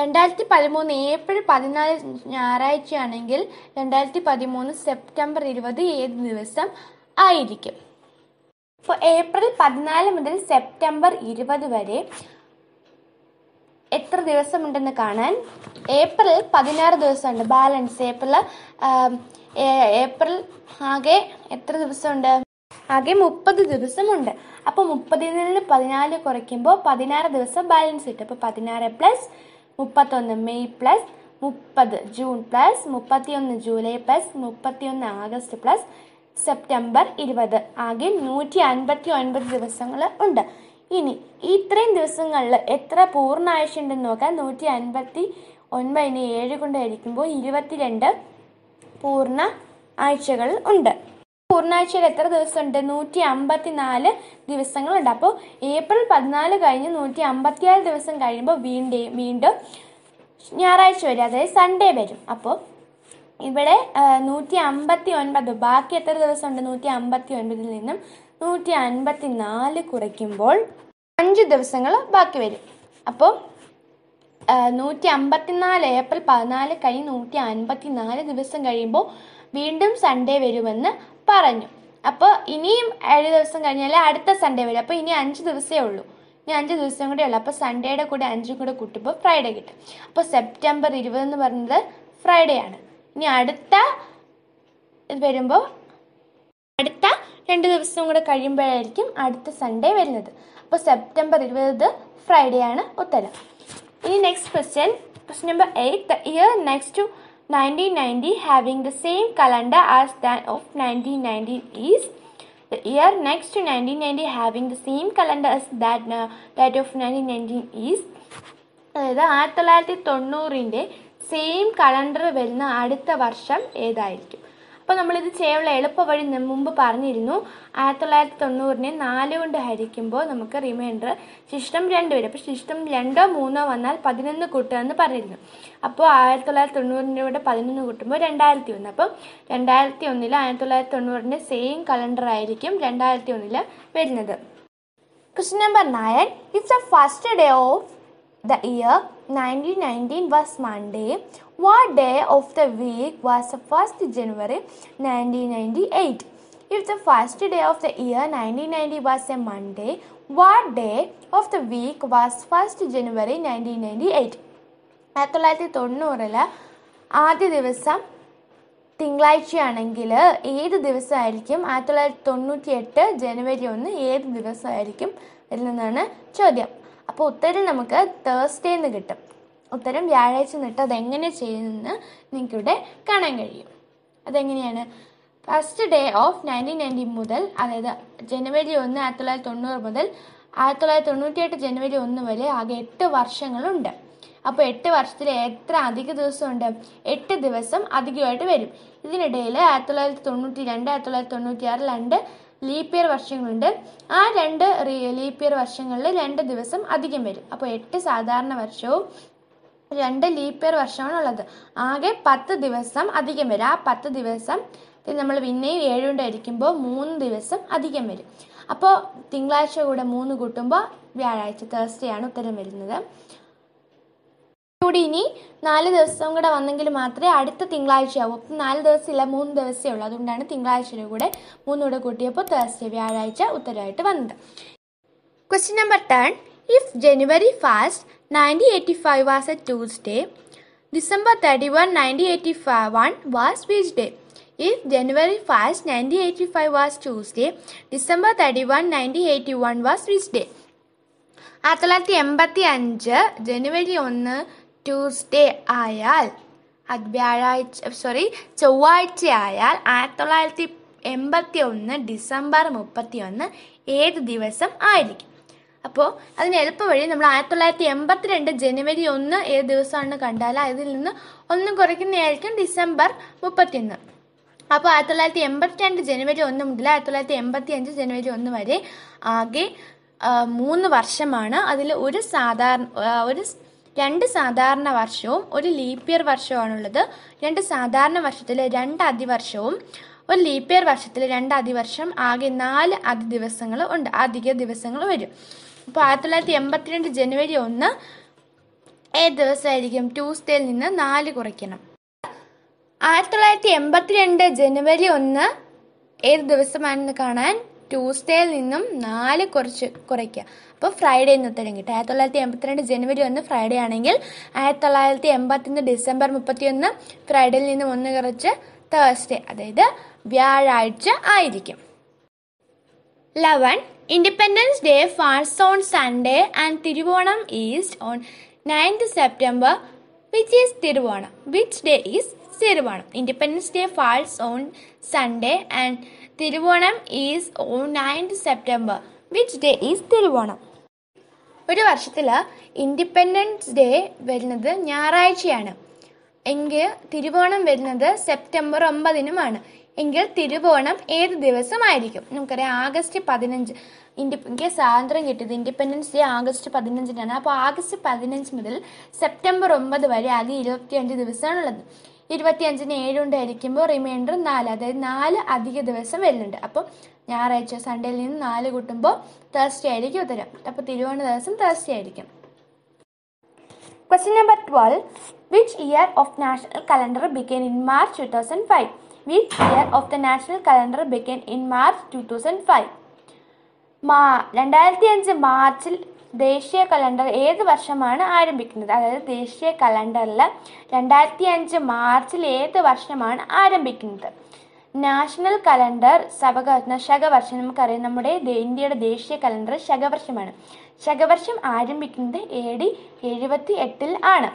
രണ്ടായിരത്തി പതിമൂന്ന് ഏപ്രിൽ പതിനാല് ഞായറാഴ്ചയാണെങ്കിൽ രണ്ടായിരത്തി പതിമൂന്ന് സെപ്റ്റംബർ ഇരുപത് ഏത് ദിവസം ആയിരിക്കും അപ്പോൾ ഏപ്രിൽ പതിനാല് മുതൽ സെപ്റ്റംബർ ഇരുപത് വരെ എത്ര ദിവസമുണ്ടെന്ന് കാണാൻ ഏപ്രിൽ പതിനാറ് ദിവസമുണ്ട് ബാലൻസ് ഏപ്രിൽ ഏപ്രിൽ ആകെ എത്ര ദിവസമുണ്ട് ആകെ മുപ്പത് ദിവസമുണ്ട് അപ്പോൾ മുപ്പതിൽ നിന്ന് പതിനാല് കുറയ്ക്കുമ്പോൾ പതിനാറ് ദിവസം ബാലൻസ് കിട്ടും അപ്പോൾ പതിനാറ് പ്ലസ് മുപ്പത്തൊന്ന് മെയ് പ്ലസ് മുപ്പത് ജൂൺ പ്ലസ് മുപ്പത്തിയൊന്ന് ജൂലൈ പ്ലസ് മുപ്പത്തിയൊന്ന് ആഗസ്റ്റ് പ്ലസ് സെപ്റ്റംബർ ഇരുപത് ആകെ നൂറ്റി അൻപത്തി ഒൻപത് ദിവസങ്ങൾ ഉണ്ട് ഇനി ഇത്രയും ദിവസങ്ങളിൽ എത്ര പൂർണ്ണ ആയുഷുണ്ടെന്ന് നോക്കാം നൂറ്റി അൻപത്തി ഒൻപതിനെ ഏഴ് കൊണ്ട് ഹരിക്കുമ്പോൾ ഇരുപത്തിരണ്ട് പൂർണ്ണ ആഴ്ചകൾ ഉണ്ട് പൂർണ്ണാഴ്ചയിൽ എത്ര ദിവസമുണ്ട് നൂറ്റി അമ്പത്തി നാല് ദിവസങ്ങളുണ്ട് അപ്പോൾ ഏപ്രിൽ പതിനാല് കഴിഞ്ഞ് നൂറ്റി അമ്പത്തിയാറ് ദിവസം കഴിയുമ്പോൾ വീണ്ടും വീണ്ടും ഞായറാഴ്ച വരും അതായത് സൺഡേ വരും അപ്പോൾ ഇവിടെ നൂറ്റി അമ്പത്തി ഒൻപത് ബാക്കി എത്ര ദിവസമുണ്ട് നൂറ്റി അമ്പത്തി ഒൻപതിൽ നിന്നും നൂറ്റി അൻപത്തി നാല് കുറയ്ക്കുമ്പോൾ അഞ്ച് ദിവസങ്ങൾ ബാക്കി വരും അപ്പോൾ നൂറ്റി നാല് ഏപ്രിൽ പതിനാല് കഴിഞ്ഞ് നൂറ്റി നാല് ദിവസം കഴിയുമ്പോൾ വീണ്ടും സൺഡേ വരുമെന്ന് പറഞ്ഞു അപ്പോൾ ഇനിയും ഏഴ് ദിവസം കഴിഞ്ഞാൽ അടുത്ത സൺഡേ വരും അപ്പോൾ ഇനി അഞ്ച് ദിവസമേ ഉള്ളൂ ഇനി അഞ്ച് ദിവസം കൂടെ ഉള്ളൂ അപ്പോൾ സൺഡേയുടെ കൂടെ അഞ്ചും കൂടെ കൂട്ടുമ്പോൾ ഫ്രൈഡേ കിട്ടും അപ്പോൾ സെപ്റ്റംബർ ഇരുപതെന്ന് പറയുന്നത് ഫ്രൈഡേ ആണ് ഇനി അടുത്ത വരുമ്പോൾ രണ്ട് ദിവസവും കൂടെ കഴിയുമ്പോഴായിരിക്കും അടുത്ത സൺഡേ വരുന്നത് അപ്പോൾ സെപ്റ്റംബർ ഇരുപത് ഫ്രൈഡേ ആണ് ഉത്തരം ഇനി next question question number eight the year next to nineteen ninety having the same calendar as than of nineteen nineteen is year next to nineteen 1990 having the same calendar as that that of nineteen 1919 is അതായത് ആയിരത്തി തൊള്ളായിരത്തി തൊണ്ണൂറിൻ്റെ same calendar വരുന്ന അടുത്ത വർഷം ഏതായിരിക്കും അപ്പോൾ നമ്മളിത് ചെയ്യാനുള്ള എളുപ്പ വഴി മുമ്പ് പറഞ്ഞിരുന്നു ആയിരത്തി തൊള്ളായിരത്തി തൊണ്ണൂറിനെ നാല് കൊണ്ട് ഹരിക്കുമ്പോൾ നമുക്ക് റിമൈൻഡർ ശിഷ്ടം രണ്ട് വരും അപ്പോൾ ശിഷ്ടം രണ്ടോ മൂന്നോ വന്നാൽ പതിനൊന്ന് കൂട്ടുക എന്ന് പറഞ്ഞിരുന്നു അപ്പോൾ ആയിരത്തി തൊള്ളായിരത്തി തൊണ്ണൂറിൻ്റെ കൂടെ പതിനൊന്ന് കൂട്ടുമ്പോൾ രണ്ടായിരത്തി ഒന്ന് അപ്പം രണ്ടായിരത്തി ഒന്നിൽ ആയിരത്തി തൊള്ളായിരത്തി തൊണ്ണൂറിൻ്റെ സെയിം കലണ്ടർ ആയിരിക്കും രണ്ടായിരത്തി ഒന്നിൽ വരുന്നത് question number nine it's a first day of the year nineteen nineteen was Monday What day of the week was the 1st January 1998? If the first day of the year 1990 was a Monday, what day of the week was 1st January 1998? ആയിരത്തി തൊള്ളായിരത്തി തൊണ്ണൂറിൽ ആദ്യ ദിവസം തിങ്കളാഴ്ചയാണെങ്കിൽ ഏത് ദിവസമായിരിക്കും ആയിരത്തി തൊള്ളായിരത്തി തൊണ്ണൂറ്റി എട്ട് ജനുവരി ഒന്ന് ഏത് ദിവസമായിരിക്കും ഇതിൽ നിന്നാണ് ചോദ്യം അപ്പോൾ ഉത്തരം നമുക്ക് തേഴ്സ്ഡേ എന്ന് കിട്ടും ഉത്തരം വ്യാഴാഴ്ച നിട്ട് അതെങ്ങനെ ചെയ്യുമെന്ന് നിങ്ങൾക്കിവിടെ കാണാൻ കഴിയും അതെങ്ങനെയാണ് first day of nineteen ninety മുതൽ അതായത് ജനുവരി ഒന്ന് ആയിരത്തി തൊള്ളായിരത്തി തൊണ്ണൂറ് മുതൽ ആയിരത്തി തൊള്ളായിരത്തി തൊണ്ണൂറ്റി എട്ട് ജനുവരി ഒന്ന് വരെ ആകെ എട്ട് വർഷങ്ങളുണ്ട് അപ്പോൾ എട്ട് വർഷത്തിൽ എത്ര അധിക ദിവസമുണ്ട് എട്ട് ദിവസം അധികമായിട്ട് വരും ഇതിനിടയിൽ ആയിരത്തി തൊള്ളായിരത്തി തൊണ്ണൂറ്റി രണ്ട് ആയിരത്തി തൊള്ളായിരത്തി തൊണ്ണൂറ്റി ആറ് രണ്ട് ലീപ്പ് വർഷങ്ങളുണ്ട് ആ രണ്ട് ലീപ്പ് വർഷങ്ങളിൽ രണ്ട് ദിവസം അധികം വരും അപ്പോൾ എട്ട് സാധാരണ വർഷവും രണ്ട് ലീപ്പ് ഇയർ വർഷമാണ് ഉള്ളത് ആകെ പത്ത് ദിവസം അധികം വരും ആ പത്ത് ദിവസം നമ്മൾ പിന്നെയും ഏഴുകൊണ്ട് അടിക്കുമ്പോൾ മൂന്ന് ദിവസം അധികം വരും അപ്പോൾ തിങ്കളാഴ്ച കൂടെ മൂന്ന് കൂട്ടുമ്പോൾ വ്യാഴാഴ്ച തേഴ്സ്ഡേ ആണ് ഉത്തരം വരുന്നത് കൂടി ഇനി നാല് ദിവസം കൂടെ വന്നെങ്കിൽ മാത്രമേ അടുത്ത തിങ്കളാഴ്ചയാവും അപ്പം നാല് ദിവസമില്ല മൂന്ന് ദിവസമേ ഉള്ളൂ അതുകൊണ്ടാണ് തിങ്കളാഴ്ചയുടെ കൂടെ മൂന്നുകൂടെ കൂട്ടിയപ്പോൾ തേഴ്സ്ഡേ വ്യാഴാഴ്ച ഉത്തരമായിട്ട് വന്നത് question number ten if January first 1985 was a Tuesday. December 31, 1981 was which day? If January 1st, 1985 was Tuesday, December 31, 1981 was which day? ആയിരത്തി തൊള്ളായിരത്തി എൺപത്തി അഞ്ച് ജനുവരി ഒന്ന് ട്യൂസ്ഡേ ആയാൽ വ്യാഴാഴ്ച സോറി ചൊവ്വാഴ്ച ആയാൽ ആയിരത്തി തൊള്ളായിരത്തി എൺപത്തി ഒന്ന് ഡിസംബർ മുപ്പത്തി ഒന്ന് ഏത് ദിവസം ആയിരിക്കും അപ്പോൾ അതിന് എളുപ്പ വഴി നമ്മൾ ആയിരത്തി തൊള്ളായിരത്തി എൺപത്തി രണ്ട് ജനുവരി ഒന്ന് ഏത് ദിവസമാണ് കണ്ടാൽ അതിൽ നിന്ന് ഒന്നും കുറയ്ക്കുന്നതായിരിക്കും ഡിസംബർ മുപ്പത്തിയൊന്ന് അപ്പോൾ ആയിരത്തി തൊള്ളായിരത്തി എൺപത്തി രണ്ട് ജനുവരി ഒന്ന് മുതൽ ആയിരത്തി തൊള്ളായിരത്തി എൺപത്തി അഞ്ച് ജനുവരി ഒന്ന് വരെ ആകെ മൂന്ന് വർഷമാണ് അതിൽ ഒരു സാധാരണ ഒരു രണ്ട് സാധാരണ വർഷവും ഒരു ലീപ്പ് വർഷമാണുള്ളത് രണ്ട് സാധാരണ വർഷത്തിൽ രണ്ട് അതിവർഷവും ഒരു ലീപ്പ് ഇയർ വർഷത്തിൽ രണ്ട് അതിവർഷം ആകെ നാല് അധിദിവസങ്ങൾ ഉണ്ട് അധിക ദിവസങ്ങൾ വരും അപ്പോൾ ആയിരത്തി തൊള്ളായിരത്തി എൺപത്തിരണ്ട് ജനുവരി ഒന്ന് ഏത് ദിവസമായിരിക്കും ട്യൂസ്ഡേയിൽ നിന്ന് നാല് കുറയ്ക്കണം ആയിരത്തി തൊള്ളായിരത്തി എൺപത്തിരണ്ട് ജനുവരി ഒന്ന് ഏത് ദിവസമാണെന്ന് കാണാൻ ട്യൂസ്ഡേയിൽ നിന്നും നാല് കുറച്ച് കുറയ്ക്കുക അപ്പോൾ ഫ്രൈഡേ എന്ന് ഉത്തരം കിട്ടും ആയിരത്തി തൊള്ളായിരത്തി എൺപത്തിരണ്ട് ജനുവരി ഒന്ന് ഫ്രൈഡേ ആണെങ്കിൽ ആയിരത്തി തൊള്ളായിരത്തി എൺപത്തിന്ന് ഡിസംബർ മുപ്പത്തിയൊന്ന് ഫ്രൈഡേയിൽ നിന്നും ഒന്ന് കുറച്ച് തേഴ്സ്ഡേ അതായത് വ്യാഴാഴ്ച ആയിരിക്കും ലവൻ Independence Day falls on Sunday and Tiruvanam is on 9th September, which is Tiruvanam. Which day is Tiruvanam? Independence Day falls on Sunday and Tiruvanam is on 9th September. Which day is Tiruvanam? ഒരു വർഷത്തിൽ independence day വരുന്നത് ഞായറാഴ്ചയാണ് എങ്കിൽ തിരുവോണം വരുന്നത് September ഒമ്പതിനുമാണ് എങ്കിൽ തിരുവോണം ഏത് ദിവസമായിരിക്കും നമുക്കറിയാം August പതിനഞ്ച് എനിക്ക് സ്വാതന്ത്ര്യം കിട്ടിയത് ഇൻഡിപെൻഡൻസ് ഡേ ആഗസ്റ്റ് പതിനഞ്ചിനാണ് അപ്പോൾ ആഗസ്റ്റ് പതിനഞ്ച് മുതൽ സെപ്റ്റംബർ ഒമ്പത് വരെ ആകെ ഇരുപത്തിയഞ്ച് ദിവസമാണുള്ളത് ഇരുപത്തിയഞ്ചിന് ഏഴ് കൊണ്ട് ഹരിക്കുമ്പോൾ റിമൈൻഡർ നാല് അതായത് നാല് അധിക ദിവസം വരുന്നുണ്ട് അപ്പോൾ ഞായറാഴ്ച സൺഡേയിൽ നിന്ന് നാല് കൂട്ടുമ്പോൾ തേഴ്സ്ഡേ ആയിരിക്കും ഉത്തരം അപ്പോൾ തിരുവോണ ദിവസം തേഴ്സ്ഡേ ആയിരിക്കും question number twelve which year of national calendar begin in March two thousand five which year of the national calendar began in March 2005. മാ രണ്ടായിരത്തി അഞ്ച് മാർച്ചിൽ ദേശീയ കലണ്ടർ ഏത് വർഷമാണ് ആരംഭിക്കുന്നത് അതായത് ദേശീയ കലണ്ടറിൽ രണ്ടായിരത്തി അഞ്ച് മാർച്ചിൽ ഏത് വർഷമാണ് ആരംഭിക്കുന്നത് നാഷണൽ കലണ്ടർ സഭകർണ ശകവർഷം നമുക്കറിയാം നമ്മുടെ ഇന്ത്യയുടെ ദേശീയ കലണ്ടർ ശകവർഷമാണ് ശകവർഷം ആരംഭിക്കുന്നത് എ ഡി എഴുപത്തി എട്ടിൽ ആണ്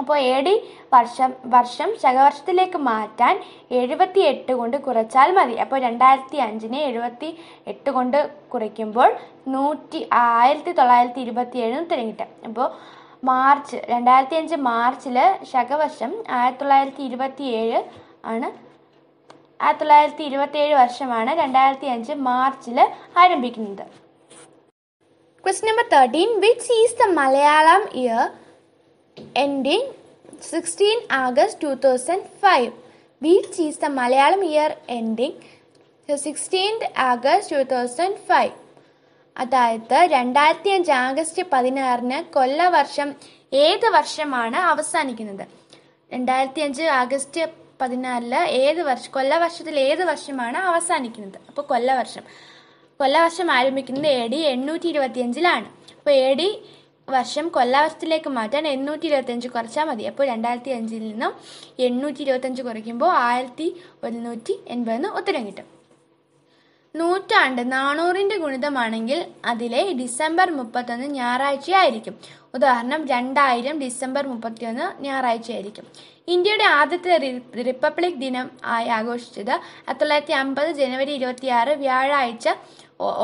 അപ്പോൾ എ ഡി വർഷം വർഷം ശകവർഷത്തിലേക്ക് മാറ്റാൻ എഴുപത്തി എട്ട് കൊണ്ട് കുറച്ചാൽ മതി അപ്പോൾ രണ്ടായിരത്തി അഞ്ചിനെ എഴുപത്തി എട്ട് കൊണ്ട് കുറയ്ക്കുമ്പോൾ നൂറ്റി ആയിരത്തി തൊള്ളായിരത്തി ഇരുപത്തി ഏഴ് ഉത്തരം അപ്പോൾ മാർച്ച് രണ്ടായിരത്തി അഞ്ച് മാർച്ചിൽ ശകവർഷം ആയിരത്തി തൊള്ളായിരത്തി ഇരുപത്തി ഏഴ് ആണ് ആയിരത്തി തൊള്ളായിരത്തി ഇരുപത്തി ഏഴ് വർഷമാണ് രണ്ടായിരത്തി അഞ്ച് മാർച്ചിൽ ആരംഭിക്കുന്നത് question number thirteen which is the Malayalam year ending 16 August 2005, which is the Malayalam year ending the 16th August 2005. അതായത് രണ്ടായിരത്തി അഞ്ച് ആഗസ്റ്റ് പതിനാറിന് കൊല്ലവർഷം ഏത് വർഷമാണ് അവസാനിക്കുന്നത് രണ്ടായിരത്തി അഞ്ച് ആഗസ്റ്റ് പതിനാറില് ഏത് വർഷം കൊല്ലവർഷത്തിൽ ഏത് വർഷമാണ് അവസാനിക്കുന്നത് അപ്പോൾ കൊല്ലവർഷം കൊല്ലവർഷം ആരംഭിക്കുന്നത് എ ഡി എണ്ണൂറ്റി ഇരുപത്തിയഞ്ചിലാണ് അപ്പോൾ എ ഡി വർഷം കൊല്ലാവർഷത്തിലേക്ക് മാറ്റാൻ എണ്ണൂറ്റി ഇരുപത്തഞ്ച് കുറച്ചാൽ മതി അപ്പോൾ രണ്ടായിരത്തി അഞ്ചിൽ നിന്നും എണ്ണൂറ്റി ഇരുപത്തഞ്ച് കുറയ്ക്കുമ്പോൾ ആയിരത്തി ഒരുന്നൂറ്റി എൺപതെന്ന് ഉത്തരം കിട്ടും നൂറ്റാണ്ട് നാനൂറിന്റെ ഗുണിതമാണെങ്കിൽ അതിലെ ഡിസംബർ മുപ്പത്തൊന്ന് ഞായറാഴ്ച ആയിരിക്കും ഉദാഹരണം രണ്ടായിരം ഡിസംബർ മുപ്പത്തിയൊന്ന് ആയിരിക്കും ഇന്ത്യയുടെ ആദ്യത്തെ റിപ്പബ്ലിക് ദിനം ആയി ആഘോഷിച്ചത് ആയിരത്തി തൊള്ളായിരത്തി അമ്പത് ജനുവരി ഇരുപത്തിയാറ് വ്യാഴാഴ്ച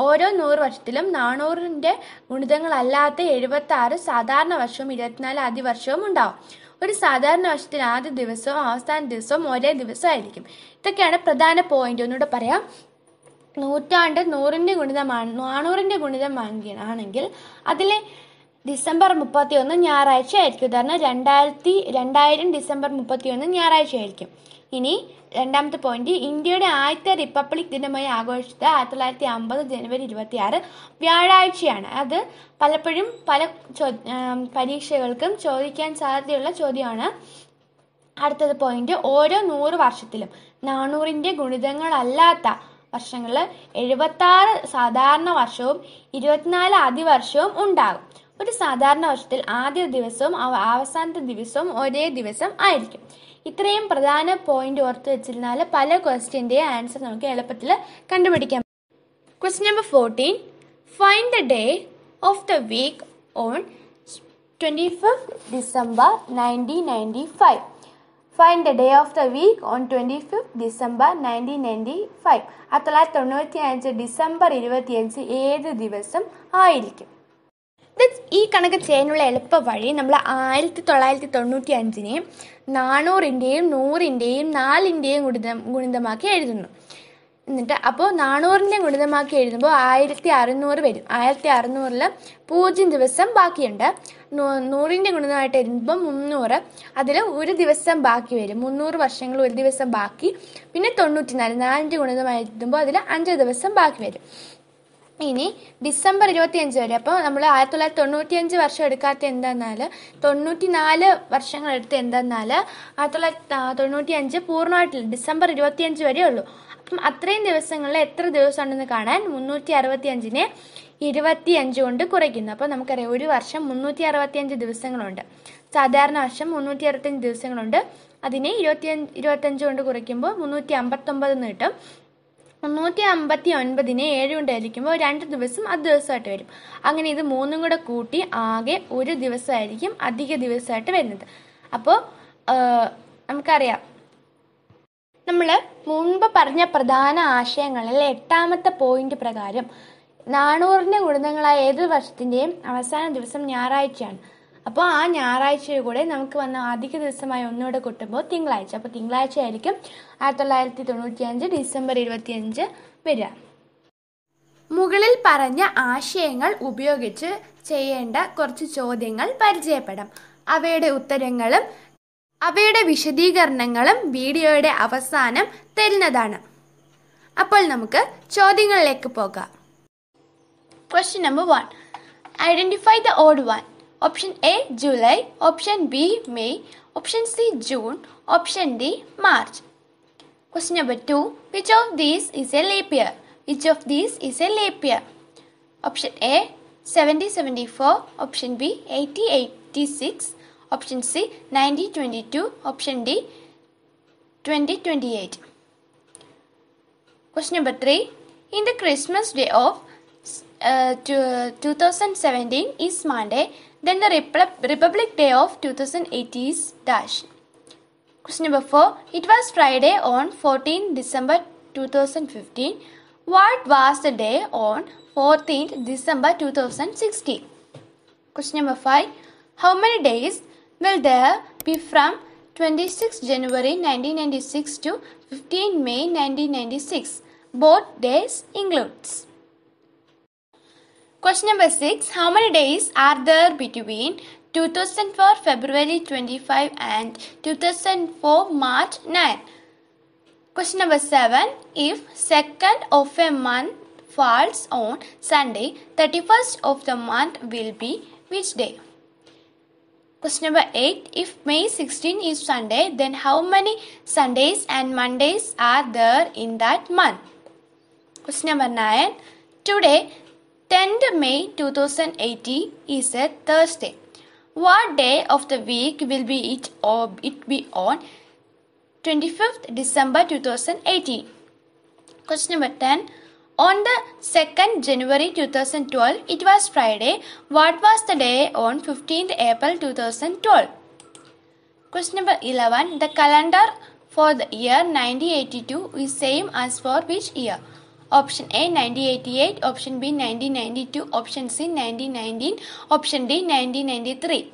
ഓരോ നൂറ് വർഷത്തിലും നാനൂറിൻ്റെ ഗുണിതങ്ങളല്ലാത്ത എഴുപത്തി ആറ് സാധാരണ വർഷവും ഇരുപത്തിനാല് ആദ്യ വർഷവും ഉണ്ടാവും ഒരു സാധാരണ വർഷത്തിൽ ആദ്യ ദിവസവും അവസാന ദിവസവും ഒരേ ദിവസമായിരിക്കും ഇതൊക്കെയാണ് പ്രധാന പോയിന്റ് ഒന്നുകൂടെ പറയാം നൂറ്റാണ്ട് നൂറിൻ്റെ ഗുണിതമാണ് നാനൂറിൻ്റെ ഗുണിതം ആണെങ്കിൽ അതിലെ ഡിസംബർ മുപ്പത്തി ഒന്ന് ഞായറാഴ്ച ആയിരിക്കും ഉദാഹരണം രണ്ടായിരത്തി രണ്ടായിരം ഡിസംബർ മുപ്പത്തി ഒന്ന് ഞായറാഴ്ച ആയിരിക്കും ഇനി രണ്ടാമത്തെ പോയിന്റ് ഇന്ത്യയുടെ ആദ്യത്തെ റിപ്പബ്ലിക് ദിനമായി ആഘോഷിച്ചത് ആയിരത്തി തൊള്ളായിരത്തി അമ്പത് ജനുവരി ഇരുപത്തി ആറ് വ്യാഴാഴ്ചയാണ് അത് പലപ്പോഴും പല പരീക്ഷകൾക്കും ചോദിക്കാൻ സാധ്യതയുള്ള ചോദ്യമാണ് അടുത്തത് പോയിന്റ് ഓരോ നൂറ് വർഷത്തിലും നാനൂറിൻ്റെ ഗുണിതങ്ങളല്ലാത്ത വർഷങ്ങളിൽ എഴുപത്താറ് സാധാരണ വർഷവും ഇരുപത്തിനാല് അതിവർഷവും ഉണ്ടാകും ഒരു സാധാരണ വർഷത്തിൽ ആദ്യ ദിവസവും അവസാനത്തെ ദിവസവും ഒരേ ദിവസം ആയിരിക്കും ഇത്രയും പ്രധാന പോയിന്റ് ഓർത്ത് വെച്ചിരുന്നാൽ പല ക്വസ്റ്റ്യൻ്റെയും ആൻസർ നമുക്ക് എളുപ്പത്തിൽ കണ്ടുപിടിക്കാം question number fourteen find the day of the week on twenty fifth December nineteen ninety five find the day of the week on twenty fifth December nineteen ninety five ആയിരത്തി തൊള്ളായിരത്തി തൊണ്ണൂറ്റി അഞ്ച് ഡിസംബർ ഇരുപത്തിയഞ്ച് ഏത് ദിവസം ആയിരിക്കും ഈ കണക്ക് ചെയ്യാനുള്ള എളുപ്പ വഴി നമ്മൾ ആയിരത്തി തൊള്ളായിരത്തി തൊണ്ണൂറ്റി അഞ്ചിനെ നാനൂറിൻ്റെയും നൂറിൻ്റെയും നാലിൻ്റെയും ഗുണിതം ഗുണിതമാക്കി എഴുതുന്നു എന്നിട്ട് അപ്പോൾ നാനൂറിൻ്റെ ഗുണിതമാക്കി എഴുതുമ്പോൾ ആയിരത്തി അറുന്നൂറ് വരും ആയിരത്തി അറുന്നൂറിൽ പൂജ്യം ദിവസം ബാക്കിയുണ്ട് നൂറിൻ്റെ ഗുണിതമായിട്ട് എഴുതുമ്പോൾ മുന്നൂറ് അതിൽ ഒരു ദിവസം ബാക്കി വരും മുന്നൂറ് വർഷങ്ങൾ ഒരു ദിവസം ബാക്കി പിന്നെ തൊണ്ണൂറ്റി നാല് നാലിൻ്റെ ഗുണിതമായി എഴുതുമ്പോൾ അതിൽ അഞ്ച് ദിവസം ബാക്കി വരും ഇനി ഡിസംബർ ഇരുപത്തി അഞ്ച് വരെ അപ്പോൾ നമ്മൾ ആയിരത്തി തൊള്ളായിരത്തി തൊണ്ണൂറ്റി അഞ്ച് വർഷം എടുക്കാത്ത എന്താന്നാൽ തൊണ്ണൂറ്റി നാല് വർഷങ്ങൾ എടുത്ത് എന്താന്നാൽ ആയിരത്തി തൊള്ളായിരത്തി തൊണ്ണൂറ്റി അഞ്ച് പൂർണ്ണമായിട്ടില്ല ഡിസംബർ ഇരുപത്തി അഞ്ച് വരെ ഉള്ളൂ അപ്പം അത്രയും ദിവസങ്ങളിൽ എത്ര ദിവസം ഉണ്ടെന്ന് കാണാൻ മുന്നൂറ്റി അറുപത്തി അഞ്ചിനെ ഇരുപത്തി അഞ്ച് കൊണ്ട് കുറയ്ക്കുന്നു അപ്പോൾ നമുക്കറിയാം ഒരു വർഷം മുന്നൂറ്റി അറുപത്തി അഞ്ച് ദിവസങ്ങളുണ്ട് സാധാരണ വർഷം മുന്നൂറ്റി അറുപത്തി അഞ്ച് ദിവസങ്ങളുണ്ട് അതിനെ ഇരുപത്തി ഇരുപത്തിയഞ്ച് ഇരുപത്തഞ്ച് കൊണ്ട് കുറയ്ക്കുമ്പോൾ മുന്നൂറ്റി അമ്പത്തൊമ്പത് എന്ന് കിട്ടും മുന്നൂറ്റി അമ്പത്തി ഒൻപതിന് ഏഴ് കൊണ്ട് ഹരിക്കുമ്പോൾ രണ്ട് ദിവസം അത് ദിവസമായിട്ട് വരും അങ്ങനെ ഇത് മൂന്നും കൂടെ കൂട്ടി ആകെ ഒരു ദിവസമായിരിക്കും അധിക ദിവസമായിട്ട് വരുന്നത് അപ്പോൾ നമുക്കറിയാം നമ്മൾ മുൻപ് പറഞ്ഞ പ്രധാന ആശയങ്ങളിൽ എട്ടാമത്തെ പോയിന്റ് പ്രകാരം നാണൂറിൻ്റെ ഗുണങ്ങളായ ഏത് വർഷത്തിൻ്റെയും അവസാന ദിവസം ഞായറാഴ്ചയാണ് അപ്പോൾ ആ ഞായറാഴ്ച കൂടെ നമുക്ക് വന്ന അധിക ദിവസമായി ഒന്നുകൂടെ കൊട്ടുമ്പോൾ തിങ്കളാഴ്ച അപ്പോൾ തിങ്കളാഴ്ച ആയിരിക്കും ആയിരത്തി തൊള്ളായിരത്തി തൊണ്ണൂറ്റി അഞ്ച് ഡിസംബർ അഞ്ച് വരിക മുകളിൽ പറഞ്ഞ ആശയങ്ങൾ ഉപയോഗിച്ച് ചെയ്യേണ്ട കുറച്ച് ചോദ്യങ്ങൾ പരിചയപ്പെടാം അവയുടെ ഉത്തരങ്ങളും അവയുടെ വിശദീകരണങ്ങളും വീഡിയോയുടെ അവസാനം തരുന്നതാണ് അപ്പോൾ നമുക്ക് ചോദ്യങ്ങളിലേക്ക് പോകാം question number one identify the odd one Option A July, option B May, option C June, option D March. Question number 2 Which of these is a leap year? Which of these is a leap year? Option A 7074, option B 8086, option C 9022, option D 2028. Question number 3 In the Christmas day of uh, 2017 is Monday. Then the Republic Day of 2018 is Question number 4. It was Friday on 14 December 2015. What was the day on 14th December 2016? Question number 5. How many days will there be from 26 January 1996 to 15 May 1996? Both days includes. Question number 6. How many days are there between 2004 February 25 and 2004 March 9? Question number 7. If 2nd of a month falls on Sunday, 31st of the month will be which day? Question number 8. If May 16 is Sunday, then how many Sundays and Mondays are there in that month? Question number 9. Today, 10th May 2018 is a Thursday. What day of the week will be it or it be on 25th December 2018? Question number 10. On the 2nd January 2012, it was Friday. What was the day on 15th April 2012? Question number 11. The calendar for the year 1982 is same as for which year? option A 1988, option B 1992, option C 1919, option D 1993.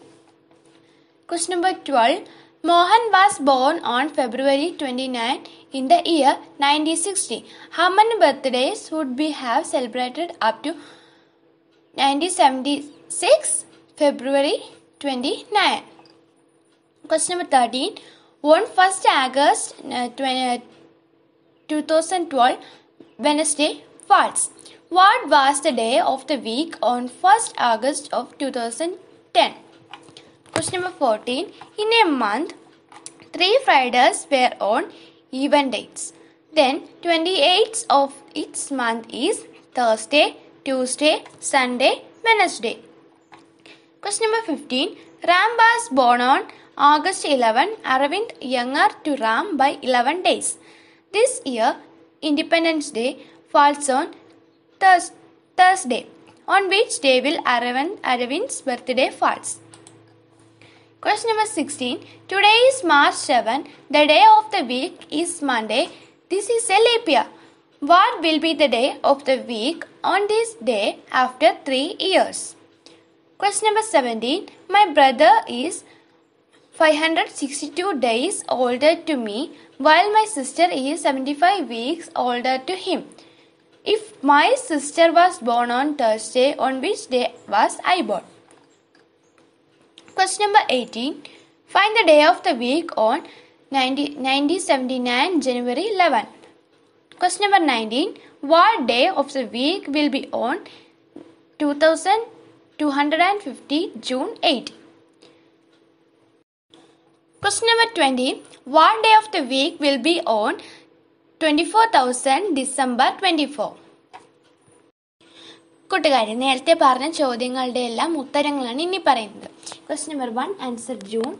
Question number 12. Mohan was born on February 29 in the year 1960. How many birthdays would we have celebrated up to 1976 February 29? Question number 13. On 1st August uh, 20, uh, 2012, Wednesday, false. What was the day of the week on 1st August of 2010? Question number 14. In a month, three Fridays were on even dates. Then 28th of each month is Thursday, Tuesday, Sunday, Wednesday. Question number 15. Ram was born on August 11. Aravind younger to Ram by 11 days. This year, Independence Day falls on thurs- Thursday, on which day will Aravind, Aravind's birthday falls. Question number 16. Today is March 7. The day of the week is Monday. This is a leap year. What will be the day of the week on this day after 3 years? Question number 17. My brother is 562 days older to me while my sister is 75 weeks older to him. If my sister was born on Thursday, on which day was I born? Question number 18. Find the day of the week on 90, 1979 January 11. Question number 19. What day of the week will be on 2250 June 8? Question number 20. What day of the week will be on 24,000 December 24? കൂട്ടുകാരി നേരത്തെ പറഞ്ഞ ചോദ്യങ്ങളുടെ എല്ലാം ഉത്തരങ്ങളാണ് ഇനി പറയുന്നത് question number one answer June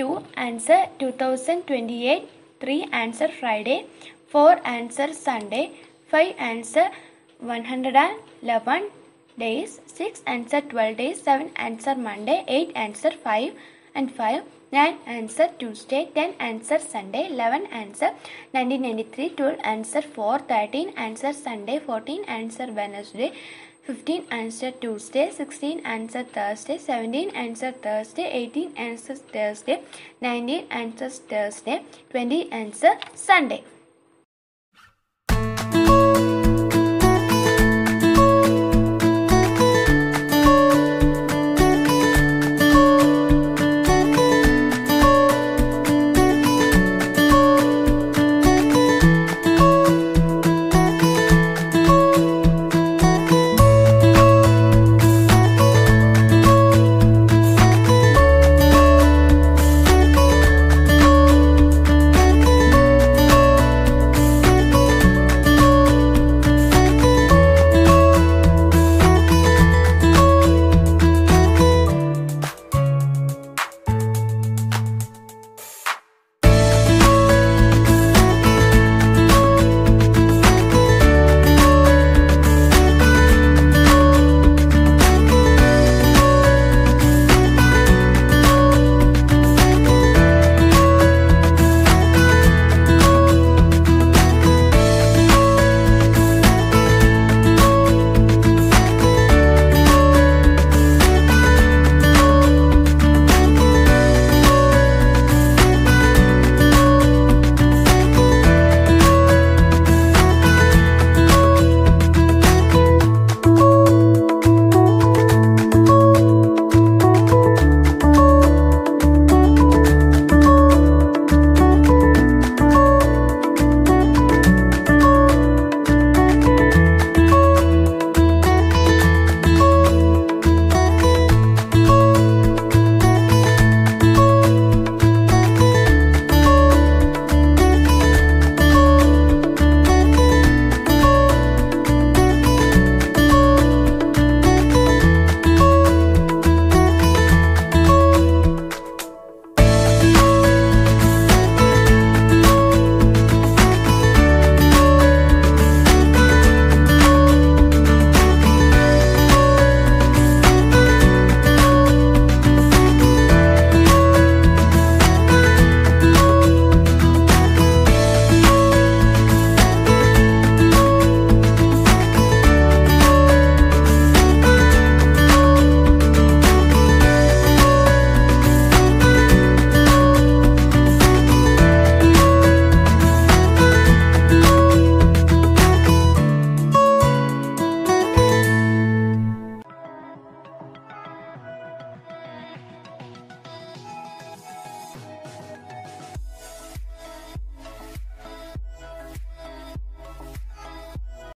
two answer two thousand twenty eight three answer Friday four answer Sunday five answer one hundred and eleven days six answer twelve days seven answer Monday eight answer five and five 9 answer Tuesday, 10 answer Sunday, 11 answer 1993, 12 answer 4, 13 answer Sunday, 14 answer Wednesday, 15 answer Tuesday, 16 answer Thursday, 17 answer Thursday, 18 answer Thursday, 19 answer Thursday, 20 answer Sunday.